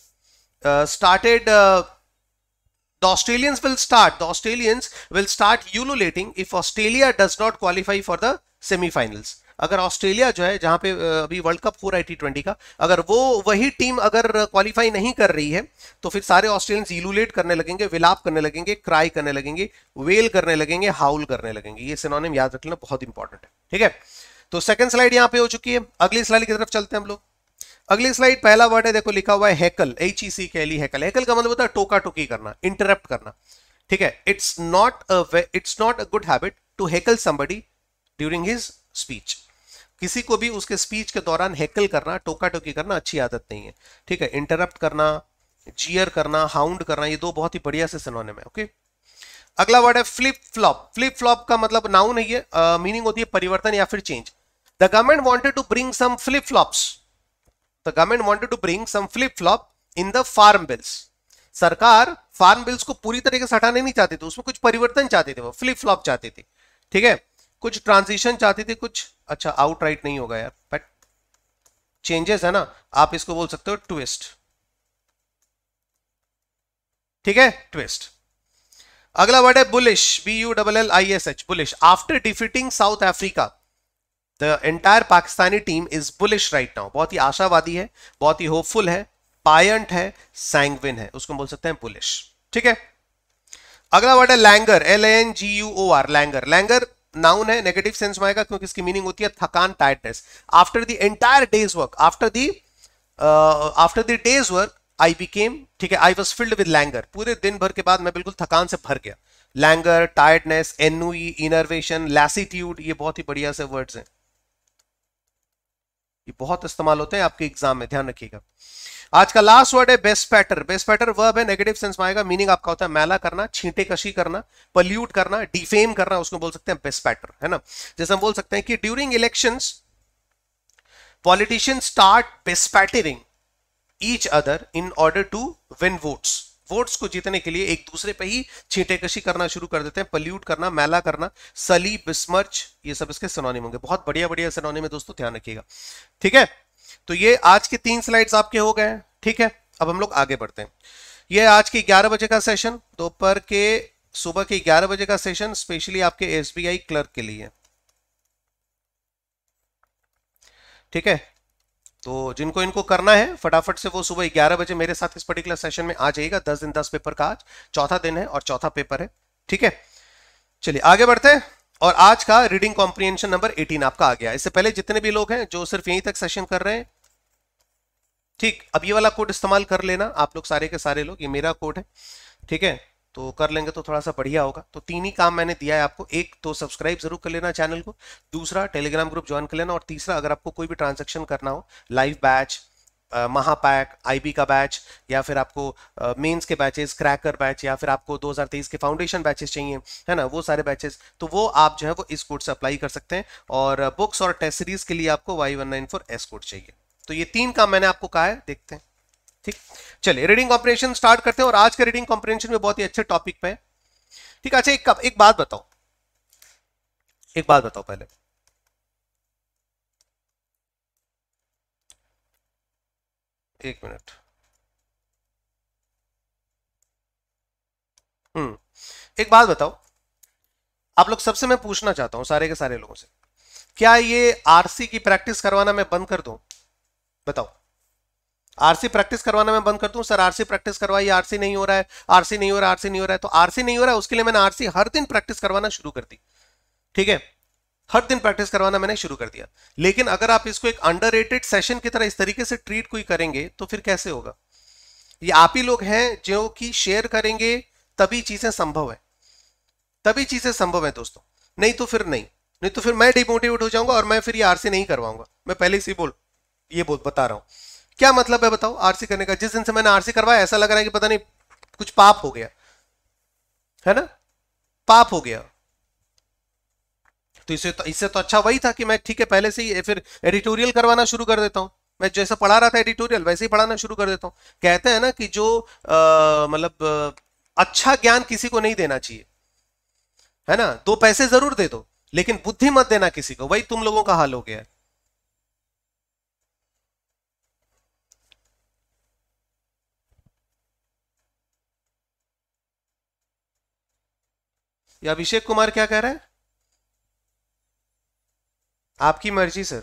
started the Australians will start the Australians will start ululating if Australia does not qualify for the semifinals अगर ऑस्ट्रेलिया जो है जहां पे अभी वर्ल्ड कप हो रहा है टी ट्वेंटी का अगर वो वही टीम अगर क्वालिफाई नहीं कर रही है तो फिर सारे ऑस्ट्रेलियंस इलुलेट करने लगेंगे विलाप करने लगेंगे क्राई करने लगेंगे वेल करने लगेंगे हाउल करने लगेंगे ये सिनोनिम याद रख लेना बहुत इंपॉर्टेंट है ठीक है तो सेकंड स्लाइड यहाँ पे हो चुकी है अगली स्लाइड की तरफ चलते हैं हम लोग अगली स्लाइड पहला वर्ड है देखो लिखा हुआ है हैकल एच ई सी के हैकल हैकल का मतलब होता है टोका टोकी करना इंटरप्ट करना ठीक है it's not it's not a good habit to heckle somebody during his speech किसी को भी उसके स्पीच के दौरान हैकल करना टोका टोकी करना अच्छी आदत नहीं है ठीक है इंटरप्ट करना जियर करना हाउंड करना ये दो बहुत ही बढ़िया से सिनोनिम में ओके अगला वर्ड है फ्लिप फ्लॉप फ्लिप फ्लॉप का मतलब नाउन है ये मीनिंग होती है परिवर्तन या फिर change the government wanted to bring some flip flops the government wanted to bring some flip flop in the farm bills सरकार फार्म बिल्स को पूरी तरीके से हटाने नहीं चाहते थे उसमें कुछ परिवर्तन चाहते थे वो फ्लिप फ्लॉप चाहते थे ठीक है कुछ ट्रांजिशन चाहती थी कुछ अच्छा आउट राइट नहीं होगा यार बट चेंजेस है ना आप इसको बोल सकते हो ट्विस्ट ठीक है ट्विस्ट अगला वर्ड है bullish B U double L I S H bullish after defeating South Africa the entire Pakistani team is bullish right now बहुत ही आशावादी है बहुत ही होपफुल है पायंट है सैंगविन है उसको बोल सकते हैं बुलिश ठीक है अगला वर्ड है languor L N G U O R languor languor noun है नेगेटिव सेंस में आएगा क्योंकि इसकी मीनिंग होती है थकान tightness after the entire day's work after the after the day's work I became ठीक है I was filled with languor पूरे दिन भर के बाद मैं बिल्कुल थकान से भर गया languor tiredness ennui enervation lassitude ये बहुत ही बढ़िया से वर्ड्स हैं ये बहुत इस्तेमाल होते हैं आपके एग्जाम में ध्यान रखिएगा आज का लास्ट वर्ड है bespatter bespatter verb है नेगेटिव सेंस में आएगा मीनिंग आपका होता है मैला करना छींटे कशी करना पल्यूट करना डिफेम करना उसको बोल सकते हैं बेस्ट पैटर है ना जैसे हम बोल सकते हैं कि during election politician start bespattering each other in order to win votes votes को जीतने के लिए एक दूसरे पे ही कशी करना शुरू कर देते हैं पल्यूट करना मैला करना सली बिस्मर्च ये सब इसके सिनोनिम होंगे बहुत बढ़िया बढ़िया सिनोनिम है दोस्तों ध्यान रखिएगा ठीक है तो ये आज के तीन स्लाइड्स आपके हो गए ठीक है अब हम लोग आगे बढ़ते हैं ये आज के 11 बजे का सेशन दोपहर के सुबह के 11 बजे का सेशन स्पेशली आपके एसबीआई क्लर्क के लिए ठीक है तो जिनको इनको करना है फटाफट से वो सुबह 11 बजे मेरे साथ इस पर्टिकुलर सेशन में आ जाएगा 10 दिन 10 पेपर का आज चौथा दिन है और चौथा पेपर है ठीक है चलिए आगे बढ़ते हैं और आज का रीडिंग कॉम्प्रीहेंशन नंबर 18 आपका आ गया इससे पहले जितने भी लोग हैं जो सिर्फ यहीं तक सेशन कर रहे हैं ठीक अब ये वाला कोड इस्तेमाल कर लेना आप लोग सारे के सारे लोग ये मेरा कोड है ठीक है तो कर लेंगे तो थोड़ा सा बढ़िया होगा तो तीन ही काम मैंने दिया है आपको एक तो सब्सक्राइब जरूर कर लेना चैनल को दूसरा टेलीग्राम ग्रुप ज्वाइन कर लेना और तीसरा अगर आपको कोई भी ट्रांजेक्शन करना हो लाइव बैच महापैक आईबी का बैच या फिर आपको मेंस के बैचेस क्रैकर बैच या फिर आपको 2023 के फाउंडेशन बैचेस चाहिए है ना वो सारे बैचेस तो वो आप जो है वो इस कोड से अप्लाई कर सकते हैं और बुक्स और टेस्ट सीरीज के लिए आपको Y one nine four S code चाहिए तो ये तीन काम मैंने आपको कहा है देखते हैं ठीक चलिए रीडिंग कॉम्प्रेशन स्टार्ट करते हैं और आज के रीडिंग कॉम्प्रेशन में बहुत ही अच्छे टॉपिक पे ठीक है अच्छा एक, एक बात बताओ एक बात बताओ पहले एक मिनट हम्म एक बात बताओ आप लोग सबसे मैं पूछना चाहता हूं सारे के सारे लोगों से क्या ये आरसी की प्रैक्टिस करवाना मैं बंद कर दूं बताओ आरसी प्रैक्टिस करवाना मैं बंद कर दूं सर आरसी प्रैक्टिस करवाई आरसी नहीं हो रहा है आरसी नहीं हो रहा आरसी नहीं हो रहा है तो आरसी नहीं हो रहा है उसके लिए मैंने आरसी हर दिन प्रैक्टिस करवाना शुरू कर दी ठीक है हर दिन प्रैक्टिस करवाना मैंने शुरू कर दिया लेकिन अगर आप इसको एक अंडर सेशन की तरह इस तरीके से ट्रीट कोई करेंगे तो फिर कैसे होगा ये आप ही लोग हैं जो कि शेयर करेंगे तभी चीजें संभव है तभी चीजें संभव है दोस्तों नहीं तो फिर नहीं नहीं तो फिर मैं डिमोटिवेट हो जाऊंगा और मैं फिर ये आरसी नहीं करवाऊंगा मैं पहले से बोल ये बता रहा हूँ क्या मतलब है बताओ आरसी करने का जिस दिन से मैंने आरसी करवाया ऐसा लग रहा है कि पता नहीं कुछ पाप हो गया है ना पाप हो गया तो इससे तो इससे तो अच्छा वही था कि मैं ठीक है पहले से ही फिर एडिटोरियल करवाना शुरू कर देता हूं मैं जैसा पढ़ा रहा था एडिटोरियल वैसे ही पढ़ाना शुरू कर देता हूं कहते हैं ना कि जो मतलब अच्छा ज्ञान किसी को नहीं देना चाहिए है ना दो पैसे जरूर दे दो लेकिन बुद्धि मत देना किसी को वही तुम लोगों का हाल हो गया है या अभिषेक कुमार क्या कह रहे हैं आपकी मर्जी सर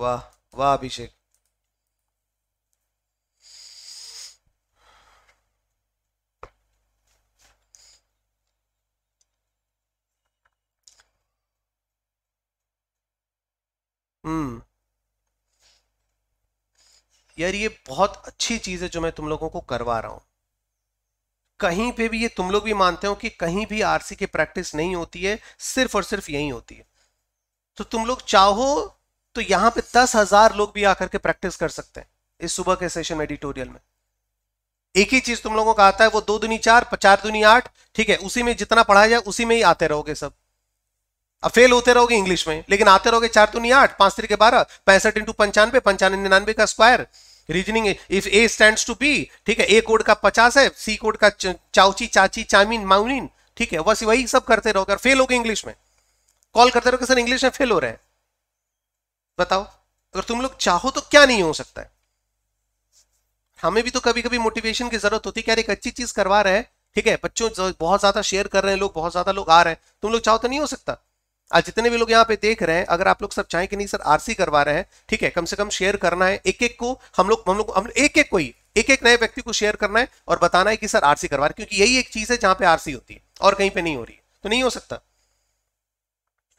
वाह वाह अभिषेक हम्म यार ये बहुत अच्छी चीज़ है जो मैं तुम लोगों को करवा रहा हूं कहीं पे भी ये तुम लोग भी मानते हो कि कहीं भी आरसी की प्रैक्टिस नहीं होती है सिर्फ और सिर्फ यही होती है तो तुम लोग चाहो तो यहां पे दस हजार लोग भी आकर के प्रैक्टिस कर सकते हैं इस सुबह के सेशन एडिटोरियल में एक ही चीज तुम लोगों का आता है वो दो दुनी चार पचार दुनी आठ ठीक है उसी में जितना पढ़ाया जाए उसी में ही आते रहोगे सब अब फेल होते रहोगे इंग्लिश में लेकिन आते रहोगे चार तो नहीं आठ पांच तरीके बारह पैंसठ इंटू पंचानवे पंचानवे निन्यानवे का square reasoning if A stand to be ठीक है ए कोड का पचास है सी कोड का चाउची चाची चामिन माउनिन ठीक है बस वही सब करते रहोगे फेल हो गए इंग्लिश में कॉल करते रहोगे सर इंग्लिश में फेल हो रहे हैं बताओ अगर तुम लोग चाहो तो क्या नहीं हो सकता है हमें भी तो कभी कभी मोटिवेशन की जरूरत होती है यार एक अच्छी चीज करवा रहे हैं ठीक है बच्चों बहुत ज्यादा शेयर कर रहे हैं लोग बहुत ज्यादा लोग आ रहे हैं तुम लोग चाहो तो नहीं हो सकता आज जितने भी लोग यहाँ पे देख रहे हैं अगर आप लोग सब चाहें कि नहीं सर आरसी करवा रहे हैं ठीक है कम से कम शेयर करना है एक एक को हम लोग हम लोग हम एक एक को ही एक एक नए व्यक्ति को शेयर करना है और बताना है कि सर आरसी करवा रहे क्योंकि यही एक चीज है जहां पे आरसी होती है और कहीं पे नहीं हो रही तो नहीं हो सकता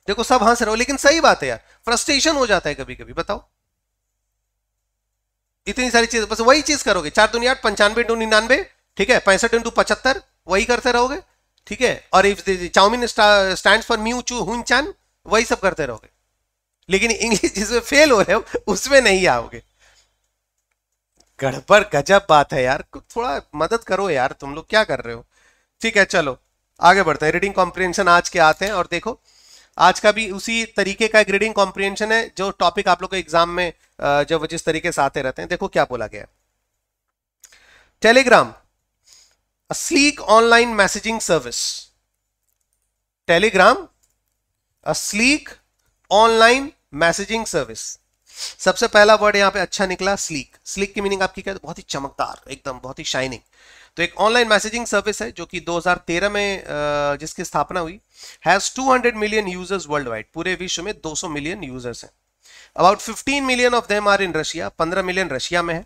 देखो सब हंस रहे हो लेकिन सही बात है यार फ्रस्ट्रेशन हो जाता है कभी कभी बताओ इतनी सारी चीज बस वही चीज करोगे चार दुनिया पंचानवे इंटू निन्यानवे ठीक है पैंसठ इंटू पचहत्तर वही करते रहोगे ठीक है और इफ चाउमिन स्टैंड फॉर म्यू चू हुन चान वही सब करते रहोगे लेकिन इंग्लिश जिसमें फेल हो रहे हो उसमें नहीं आओगे गड़बड़ गजब बात है यार थोड़ा मदद करो यार तुम लोग क्या कर रहे हो ठीक है चलो आगे बढ़ते हैं रीडिंग कॉम्प्रिहेंशन आज के आते हैं और देखो आज का भी उसी तरीके का एक रीडिंग कॉम्प्रिहेंशन है जो टॉपिक आप लोग को एग्जाम में जब जिस तरीके से आते रहते हैं देखो क्या बोला गया Telegram a sleek online messaging service. Telegram, a sleek online messaging service. सबसे पहला वर्ड यहां पे अच्छा निकला स्लीक स्लीक की मीनिंग आपकी क्या बहुत ही चमकदार एकदम बहुत ही शाइनिंग तो एक ऑनलाइन मैसेजिंग सर्विस है जो कि 2013 में जिसकी स्थापना हुई has 200 million users worldwide पूरे विश्व में 200 मिलियन यूजर्स हैं about 15 million of them are in Russia 15 million Russia में है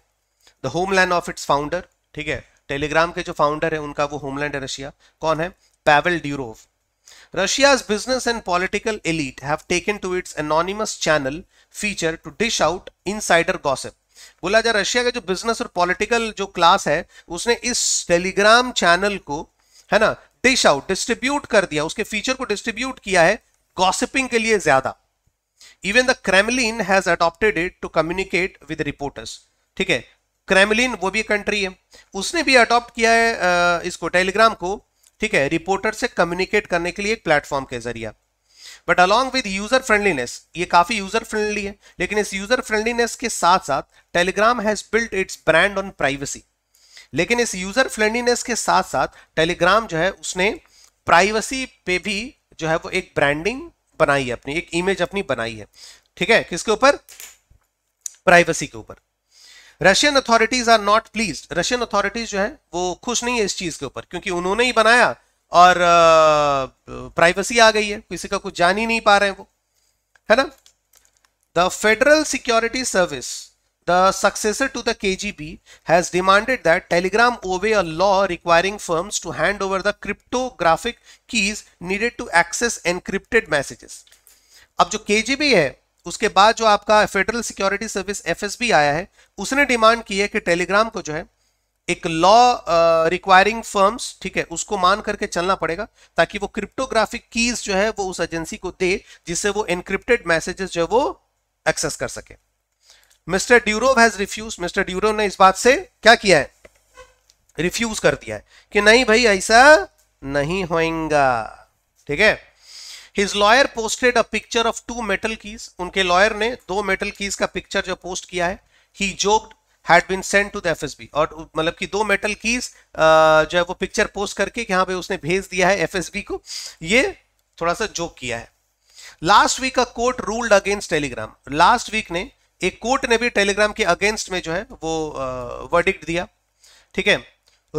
the homeland of its founder ठीक है टेलीग्राम के जो फाउंडर है उनका वो होमलैंड है रशिया कौन है Pavel Durov Russia's business and political elite have taken to its anonymous channel feature to dish out insider gossip बोला जा रशिया का जो बिजनेस और पॉलिटिकल जो क्लास है उसने इस टेलीग्राम चैनल को है ना डिश आउट डिस्ट्रीब्यूट कर दिया उसके फीचर को डिस्ट्रीब्यूट किया है गॉसिपिंग के लिए ज्यादा even the Kremlin has adopted it to communicate with reporters ठीक है क्रेमलिन वो भी कंट्री है उसने भी अडॉप्ट किया है इसको टेलीग्राम को ठीक है रिपोर्टर से कम्युनिकेट करने के लिए एक प्लेटफॉर्म के जरिया but along with user friendliness ये काफी यूजर फ्रेंडली है लेकिन इस यूजर फ्रेंडलीनेस के साथ साथ Telegram has built its brand on privacy लेकिन इस यूजर फ्रेंडलीनेस के साथ साथ टेलीग्राम जो है उसने प्राइवेसी पे भी जो है वो एक ब्रांडिंग बनाई है अपनी एक इमेज अपनी बनाई है ठीक है किसके ऊपर प्राइवेसी के ऊपर Russian authorities are not pleased Russian authorities जो है वो खुश नहीं है इस चीज के ऊपर क्योंकि उन्होंने ही बनाया और प्राइवेसी आ गई है किसी का कुछ जान ही नहीं पा रहे हैं वो है ना the federal security service the successor to the K G B has demanded that Telegram obey a law requiring firms to hand over the cryptographic keys needed to access encrypted messages अब जो के G B है उसके बाद जो आपका federal security service FSB आया है उसने डिमांड की है कि टेलीग्राम को जो है एक लॉ रिक्वायरिंग फर्म्स ठीक है उसको मान करके चलना पड़ेगा ताकि वो क्रिप्टोग्राफिक कीज जो है वो उस एजेंसी को दे जिससे वो एनक्रिप्टेड मैसेजेस जो है वो एक्सेस कर सके Mister Durov has refused Mister Durov ने इस बात से क्या किया है रिफ्यूज कर दिया है कि नहीं भाई ऐसा नहीं होएगा ठीक है his lawyer posted a picture of two metal keys उनके लॉयर ने दो मेटल कीज का पिक्चर जो पोस्ट किया है he joked had been sent to the FSB और मतलब कि दो मेटल कीज जो है वो पिक्चर पोस्ट करके यहाँ पे उसने भेज दिया है एफएसबी को ये थोड़ा सा जोक किया है लास्ट वीक का court ruled against Telegram last week ने एक कोर्ट ने भी टेलीग्राम के अगेंस्ट में जो है वो वर्डिक्ट दिया ठीक है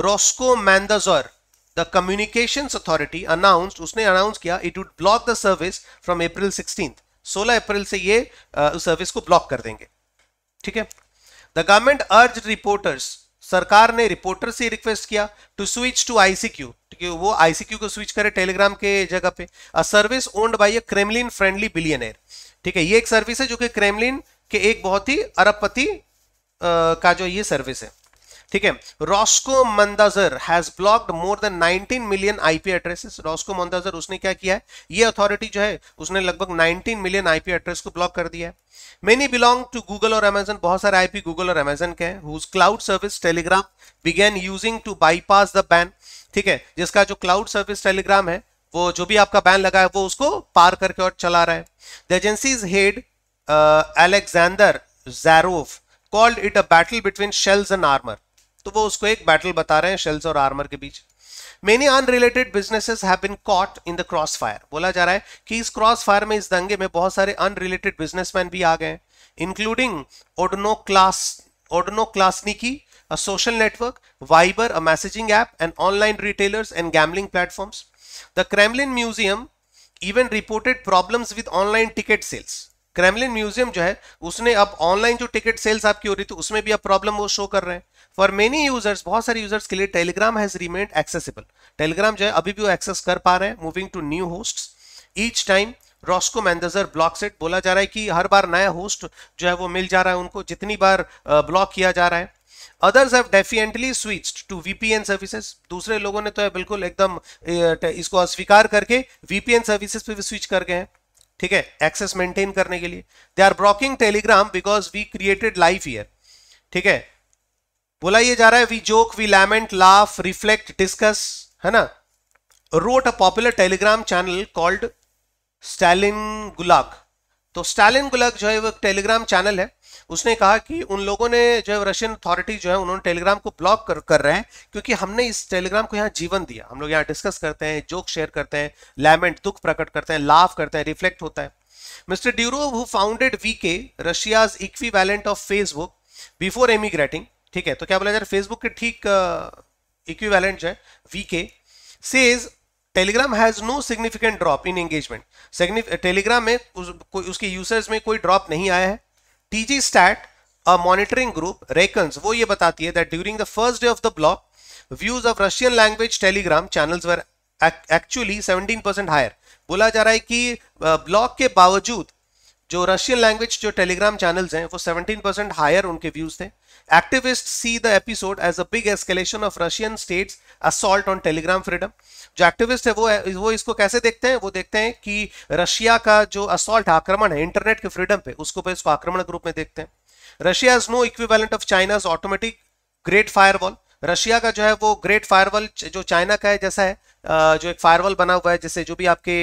Roskomnadzor the communications authority announced उसने announce किया it would block the service from April 16th 16 अप्रैल से ये सर्विस को ब्लॉक कर देंगे ठीक है द गवर्नमेंट अर्ज रिपोर्टर्स सरकार ने रिपोर्टर से रिक्वेस्ट किया टू स्विच टू आईसीक्यू क्योंकि वो आईसीक्यू को स्विच करे टेलीग्राम के जगह पे a service owned by a Kremlin friendly billionaire ठीक है ये एक सर्विस है जो कि क्रेमलिन के एक बहुत ही अरबपति का जो ये सर्विस है ठीक है Roskomnadzor has blocked more than 19 million IP addresses Roskomnadzor उसने क्या किया है ये अथॉरिटी जो है उसने लगभग 19 मिलियन आईपी एड्रेस को ब्लॉक कर दिया है मेनी बिलोंग टू गूगल और अमेजन बहुत सारे आईपी गूगल और अमेजन के हैं whose cloud service Telegram began using to bypass the ban ठीक है जिसका जो क्लाउड सर्विस टेलीग्राम है वो जो भी आपका बैन लगा है वो उसको पार करके और चला रहा है the agency's head Alexander Zharov called it a battle between shells and armour तो वो उसको एक बैटल बता रहे हैं शेल्स और आर्मर के बीच many unrelated businesses have been caught in the crossfire बोला जा रहा है कि इस क्रॉस फायर में इस दंगे में बहुत सारे अनरिलेटेड बिजनेसमैन भी आ गए including Odno class Odnoklassniki a social network Viber a messaging app, and online retailers and gambling platforms. The Kremlin museum even reported problems with online ticket sales Kremlin museum जो है उसने अब online जो ticket sales आपकी हो रही थी उसमें भी अब प्रॉब्लम वो शो कर रहे हैं फॉर मेनी यूजर्स बहुत सारे यूजर्स के लिए Telegram has remained accessible Telegram जो है अभी भी वो एक्सेस कर पा रहे हैं moving to new host each time Roskomnadzor block set बोला जा रहा है कि हर बार नया होस्ट जो है वो मिल जा रहा है उनको जितनी बार ब्लॉक किया जा रहा है others have definitely switched to VPN services दूसरे लोगों ने तो है बिल्कुल एकदम इसको अस्वीकार करके वीपीएन सर्विसेज पे भी स्विच कर गए हैं ठीक है एक्सेस मेंटेन करने के लिए they are blocking Telegram because we created life year ठीक है बोला ये जा रहा है we joke we lament laugh reflect discuss है ना wrote a popular Telegram channel called Stalin Gulag तो स्टैलिन गुलाग जो है वो टेलीग्राम चैनल है उसने कहा कि उन लोगों ने जो है रशियन अथॉरिटी जो है उन्होंने टेलीग्राम को ब्लॉक कर कर रहे हैं क्योंकि हमने इस टेलीग्राम को यहाँ जीवन दिया हम लोग यहाँ डिस्कस करते हैं जोक शेयर करते हैं लैमेंट दुख प्रकट करते हैं लाफ करते हैं रिफ्लेक्ट होता है Mister Durov who founded V K Russia's इक्वी ऑफ फेसबुक बिफोर एमिग्रेटिंग ठीक है तो क्या बोला जा रहा है फेसबुक के ठीक इक्विवेलेंट जो है VK says Telegram has no significant drop in engagement Telegram में उस, उसके यूजर्स में कोई ड्रॉप नहीं आया है TG Stat a monitoring group reckons वो ये बताती है that during the first day of the block views of Russian language Telegram channels were actually 17 percent higher बोला जा रहा है कि ब्लॉक के बावजूद जो रशियन लैंग्वेज जो टेलीग्राम चैनल्स हैं वो 17 परसेंट हायर उनके व्यूज थे Activists see the episode as a big escalation of Russian state's assault on Telegram freedom जो एक्टिविस्ट है वो वो इसको कैसे देखते हैं वो देखते हैं कि रशिया का जो असॉल्ट आक्रमण है इंटरनेट के फ्रीडम पे उसको पे इसको आक्रमण के रूप में देखते हैं Russia is no equivalent of China's automatic great firewall Russia का जो है वो ग्रेट फायरवॉल जो चाइना का है जैसा है जो एक फायरवॉल बना हुआ है जिससे जो भी आपके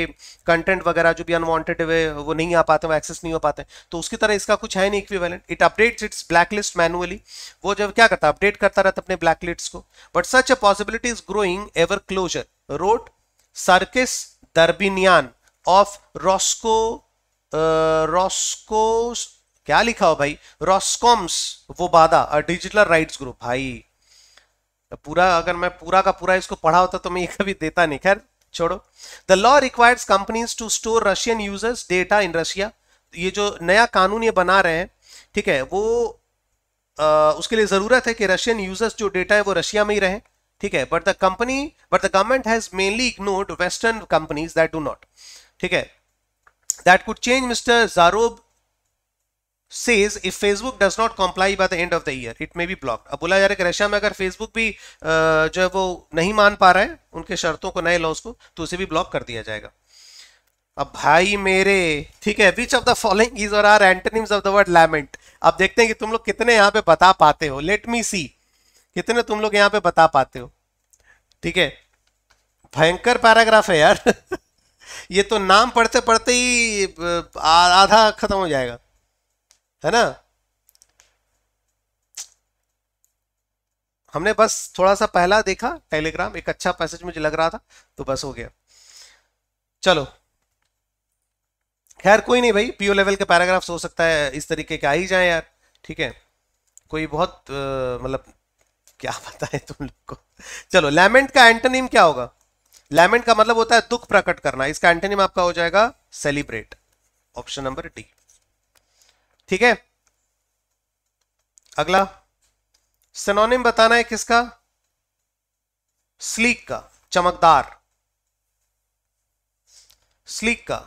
कंटेंट वगैरह जो भी अनवांटेड है वो नहीं आ पाते वो एक्सेस नहीं हो पाते तो उसकी तरह इसका कुछ है नहीं equivalent it updates its blacklist manually वो जब क्या करता है अपडेट करता रहता अपने ब्लैक लिस्ट को but such a possibility is growing ever closer wrote Sarkis Darbinyan of Rosko Rosko क्या लिखा हो भाई रॉस्कॉम्स वो बाधा डिजिटल राइट्स ग्रुप भाई तो पूरा अगर मैं पूरा का पूरा इसको पढ़ा होता तो मैं ये कभी देता नहीं खैर छोड़ो the law requires companies to store Russian users data in Russia ये जो नया कानून ये बना रहे हैं ठीक है वो आ, उसके लिए ज़रूरत है कि रशियन यूजर्स जो डेटा है वो रशिया में ही रहे ठीक है but the company but the government has mainly ignored western companies that do not ठीक है that could change Mister Zharov says if Facebook does not comply by the end of the year it may be blocked. अब बोला जा रहा है कि Russia में अगर फेसबुक भी जो है वो नहीं मान पा रहा है उनके शर्तों को नए लॉज को तो उसे भी ब्लॉक कर दिया जाएगा अब भाई मेरे ठीक है which of the following is or are antonyms of the word lament अब देखते हैं कि तुम लोग कितने यहाँ पे बता पाते हो लेट मी सी कितने तुम लोग यहाँ पे बता पाते हो ठीक है भयंकर पैराग्राफ है यार ये तो नाम पढ़ते पढ़ते ही आधा खत्म हो जाएगा है ना हमने बस थोड़ा सा पहला देखा टेलीग्राम एक अच्छा पैसेज मुझे लग रहा था तो बस हो गया चलो खैर कोई नहीं भाई पीओ लेवल के पैराग्राफ्स हो सकता है इस तरीके के आ ही जाए यार ठीक है कोई बहुत मतलब क्या पता है तुम लोग को चलो लेमेंट का एंटोनिम क्या होगा लेमेंट का मतलब होता है दुख प्रकट करना इसका एंटोनिम आपका हो जाएगा सेलिब्रेट ऑप्शन नंबर डी ठीक है अगला सनोनिम बताना है किसका स्लीक का चमकदार स्लीक का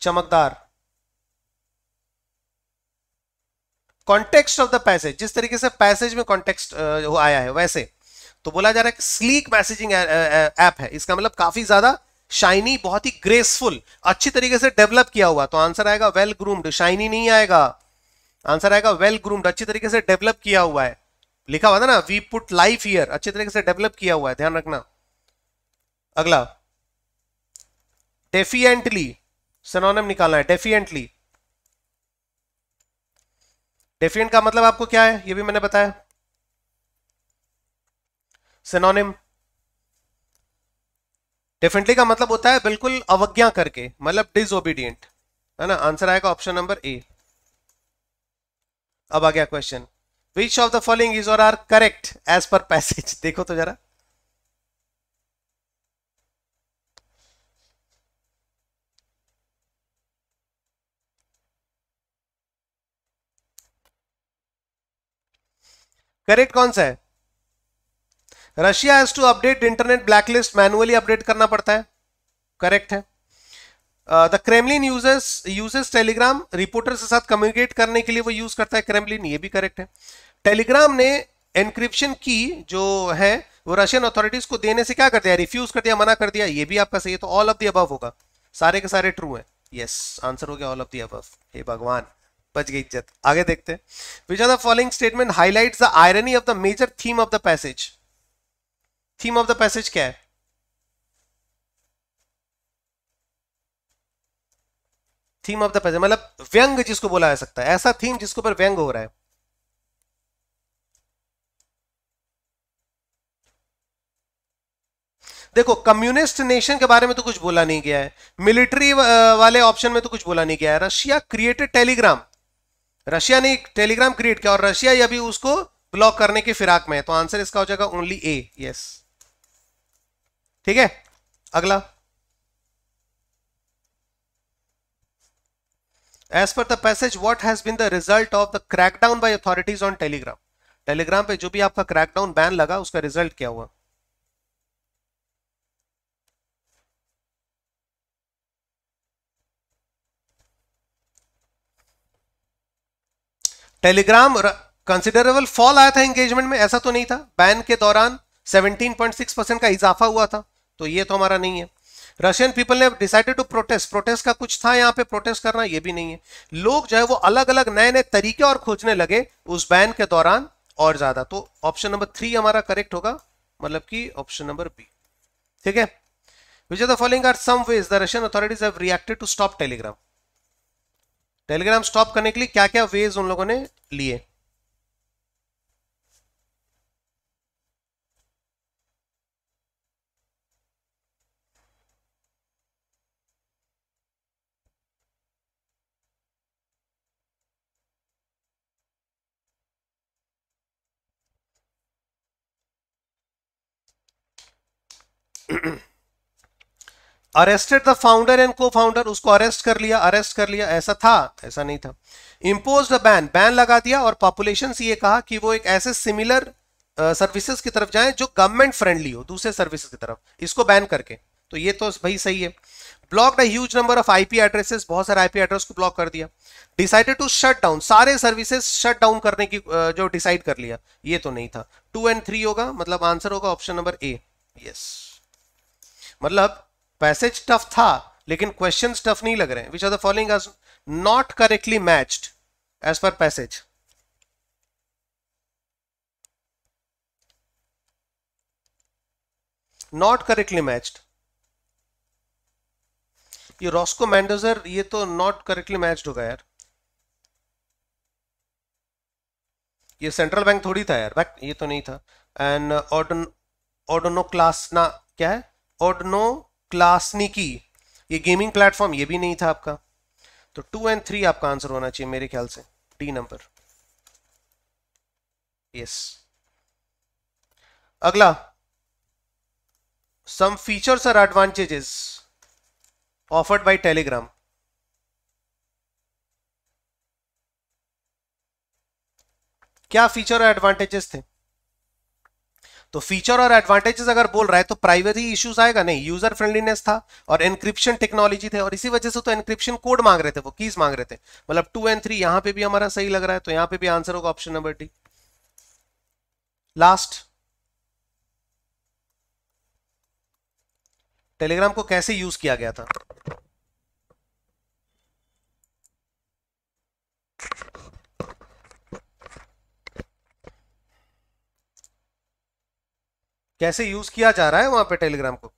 चमकदार कॉन्टेक्स्ट ऑफ द पैसेज जिस तरीके से पैसेज में कॉन्टेक्स्ट आया है वैसे तो बोला जा रहा है कि स्लीक मैसेजिंग ऐप है इसका मतलब काफी ज्यादा शाइनी बहुत ही ग्रेसफुल अच्छी तरीके से डेवलप किया हुआ तो आंसर आएगा वेल ग्रूम्ड शाइनी नहीं आएगा आंसर आएगा वेल ग्रूम्ड अच्छी तरीके से डेवलप किया हुआ है लिखा हुआ था ना वी पुट लाइफ हियर अच्छी तरीके से डेवलप किया हुआ है ध्यान रखना अगला डेफिएंटली सनोनम निकालना है डेफिएंटली डेफिएंट का मतलब आपको क्या है ये भी मैंने बताया सनोनिम डेफिनेटली का मतलब होता है बिल्कुल अवज्ञा करके मतलब डिजोबीडियंट है ना आंसर आएगा ऑप्शन नंबर ए अब आ गया question which of the following is or are correct as per passage देखो तो जरा करेक्ट कौन सा है Russia has to update internet blacklist manually update करना पड़ता है करेक्ट है the Kremlin users users Telegram reporters के साथ कम्युनिकेट करने के लिए वो यूज करता है क्रेमलिन ये भी करेक्ट है टेलीग्राम ने एनक्रिप्शन की जो है वो रशियन अथॉरिटीज को देने से क्या कर दिया रिफ्यूज कर दिया मना कर दिया ये भी आपका सही है तो ऑल ऑफ दी अबव होगा सारे के सारे ट्रू है यस आंसर हो गया ऑल ऑफ दी अबव हे भगवान बच गई इज्जत आगे देखते हैं which are the following statement highlight the irony of the major theme of the passage theme of the passage क्या है थीम ऑफ द पैसेज मतलब व्यंग जिसको बोला जा सकता है ऐसा थीम जिसके ऊपर व्यंग हो रहा है देखो कम्युनिस्ट नेशन के बारे में तो कुछ बोला नहीं गया है मिलिट्री वाले ऑप्शन में तो कुछ बोला नहीं गया है रशिया क्रिएटेड टेलीग्राम रशिया ने टेलीग्राम क्रिएट किया और रशिया अभी उसको ब्लॉक करने के फिराक में है तो आंसर इसका हो जाएगा ओनली ए यस ठीक है अगला as per the passage has been the result of the crackdown by authorities on Telegram Telegram पे जो भी आपका क्रैकडाउन बैन लगा उसका रिजल्ट क्या हुआ टेलीग्राम कंसिडरेबल फॉल आया था एंगेजमेंट में ऐसा तो नहीं था बैन के दौरान 17.6 परसेंट का इजाफा हुआ था तो ये तो हमारा नहीं है रशियन पीपल ने डिसाइडेड टू प्रोटेस्ट प्रोटेस्ट का कुछ था यहाँ पे प्रोटेस्ट करना ये भी नहीं है लोग जो है वो अलग अलग नए नए तरीके और खोजने लगे उस बैन के दौरान और ज्यादा तो ऑप्शन नंबर थ्री हमारा करेक्ट होगा मतलब कि ऑप्शन नंबर बी ठीक है which are the following are some ways the Russian authorities have reacted to stop Telegram Telegram stop करने के लिए क्या-क्या वेज उन लोगों ने लिए अरेस्टेड द फाउंडर एंड को फाउंडर उसको अरेस्ट कर लिया अरेस्ट कर लिया ऐसा था ऐसा नहीं था इम्पोज द बैन बैन लगा दिया और पॉपुलेशन से ये कहा कि वो एक ऐसे सिमिलर सर्विसेज की तरफ जाएं जो गवर्नमेंट फ्रेंडली हो दूसरे सर्विसेज की तरफ इसको बैन करके तो ये तो भाई सही है block the huge number of IP addresses बहुत सारे आईपी एड्रेस को ब्लॉक कर दिया डिसाइडेड टू शट डाउन सारे सर्विसेज शट डाउन करने की जो डिसाइड कर लिया ये तो नहीं था टू एंड थ्री होगा मतलब आंसर होगा ऑप्शन नंबर ए यस मतलब पैसेज टफ था लेकिन क्वेश्चन टफ नहीं लग रहे हैं which are the following is not correctly matched as per passage not correctly matched ये रॉस्को मैंडोजर ये तो नॉट करेक्टली मैच्ड होगा यार ये सेंट्रल बैंक थोड़ी था यार बैक ये तो नहीं था एंड ऑर्डन ऑर्डोनो क्लास ना क्या है ऑडनो क्लासनिकी ये गेमिंग प्लेटफॉर्म ये भी नहीं था आपका तो टू एंड थ्री आपका आंसर होना चाहिए मेरे ख्याल से डी नंबर यस अगला some features or advantages offered by Telegram क्या फीचर और एडवांटेजेस थे तो फीचर और एडवांटेजेस अगर बोल रहा है तो प्राइवेसी इश्यूज आएगा नहीं यूजर फ्रेंडलीनेस था और एनक्रिप्शन टेक्नोलॉजी थे और इसी वजह से तो एनक्रिप्शन कोड मांग रहे थे वो कीज मांग रहे थे मतलब टू एंड थ्री यहां पे भी हमारा सही लग रहा है तो यहां पे भी आंसर होगा option number D last Telegram को कैसे यूज किया गया था कैसे यूज किया जा रहा है वहां पे टेलीग्राम को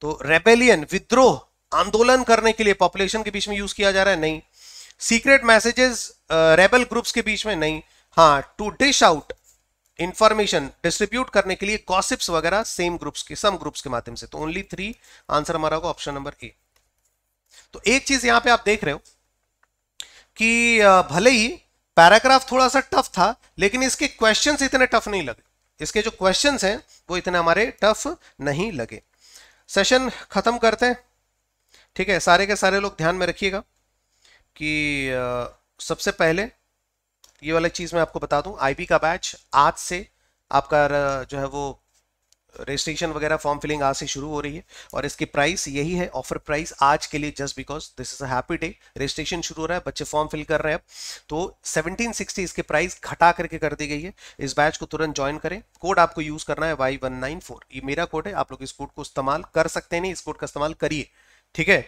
तो रेबेलियन विद्रोह आंदोलन करने के लिए पॉपुलेशन के बीच में यूज किया जा रहा है नहीं सीक्रेट मैसेजेस रेबल ग्रुप्स के बीच में नहीं हाँ to dish out information distribute करने के लिए कॉसिप्स वगैरह सेम ग्रुप्स के सम ग्रुप्स के माध्यम से तो ओनली थ्री आंसर हमारा होगा ऑप्शन नंबर ए तो एक चीज यहां पे आप देख रहे हो कि भले ही पैराग्राफ थोड़ा सा टफ था लेकिन इसके क्वेश्चंस इतने टफ नहीं लगे इसके जो क्वेश्चंस हैं वो इतने हमारे टफ नहीं लगे सेशन ख़त्म करते हैं ठीक है सारे के सारे लोग ध्यान में रखिएगा कि सबसे पहले ये वाला चीज़ मैं आपको बता दूं आईबी का बैच आज से आपका जो है वो रजिस्ट्रेशन वगैरह फॉर्म फिलिंग आज से शुरू हो रही है और इसकी प्राइस यही है ऑफर प्राइस आज के लिए just because this is happy day registration शुरू हो रहा है बच्चे फॉर्म फिल कर रहे हैं अब तो 1760 इसके प्राइस घटा करके कर दी गई है इस बैच को तुरंत ज्वाइन करें कोड आपको यूज करना है वाई वन नाइन फोर ये मेरा कोड है आप लोग इस कोड को इस्तेमाल कर सकते नहीं इस कोड का इस्तेमाल करिए ठीक है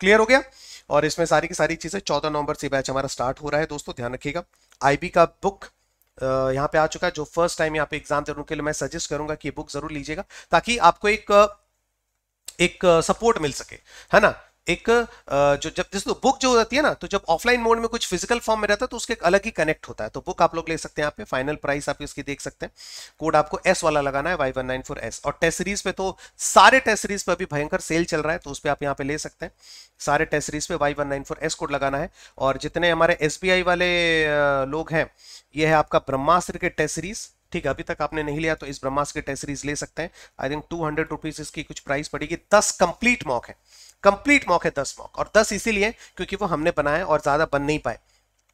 क्लियर हो गया और इसमें सारी की सारी चीजें चौदह नवंबर से बैच हमारा स्टार्ट हो रहा है दोस्तों ध्यान रखिएगा आईबी का बुक यहाँ पे आ चुका है जो फर्स्ट टाइम यहाँ पे एग्जाम दे रहे उनके लिए मैं सजेस्ट करूंगा कि बुक जरूर लीजिएगा ताकि आपको एक एक सपोर्ट मिल सके है ना एक जो जब जैसे तो बुक जो होती है ना तो जब ऑफलाइन मोड में कुछ फिजिकल फॉर्म में रहता है तो उसके एक अलग ही कनेक्ट होता है तो बुक आप लोग ले सकते हैं यहाँ पे फाइनल प्राइस आप इसकी देख सकते हैं कोड आपको एस वाला लगाना है Y one nine four S और टेस्ट सीरीज पे तो सारे टेस्ट सीरीज पे अभी भयंकर सेल चल रहा है तो उस पर आप यहाँ पे ले सकते हैं सारे टेस्ट सीरीज पे Y one nine four S code लगाना है और जितने हमारे एस वाले लोग हैं ये है आपका ब्रह्मास्त्र के टेस्ट सीरीज ठीक है अभी तक आपने नहीं लिया तो इस ब्रह्मास्त्र के टेस्ट सीरीज ले सकते हैं I think two hundred rupees इसकी कुछ प्राइस पड़ेगी दस कंप्लीट मॉक है कंप्लीट मॉक है दस मॉक और दस इसीलिए क्योंकि वो हमने बनाए और ज्यादा बन नहीं पाए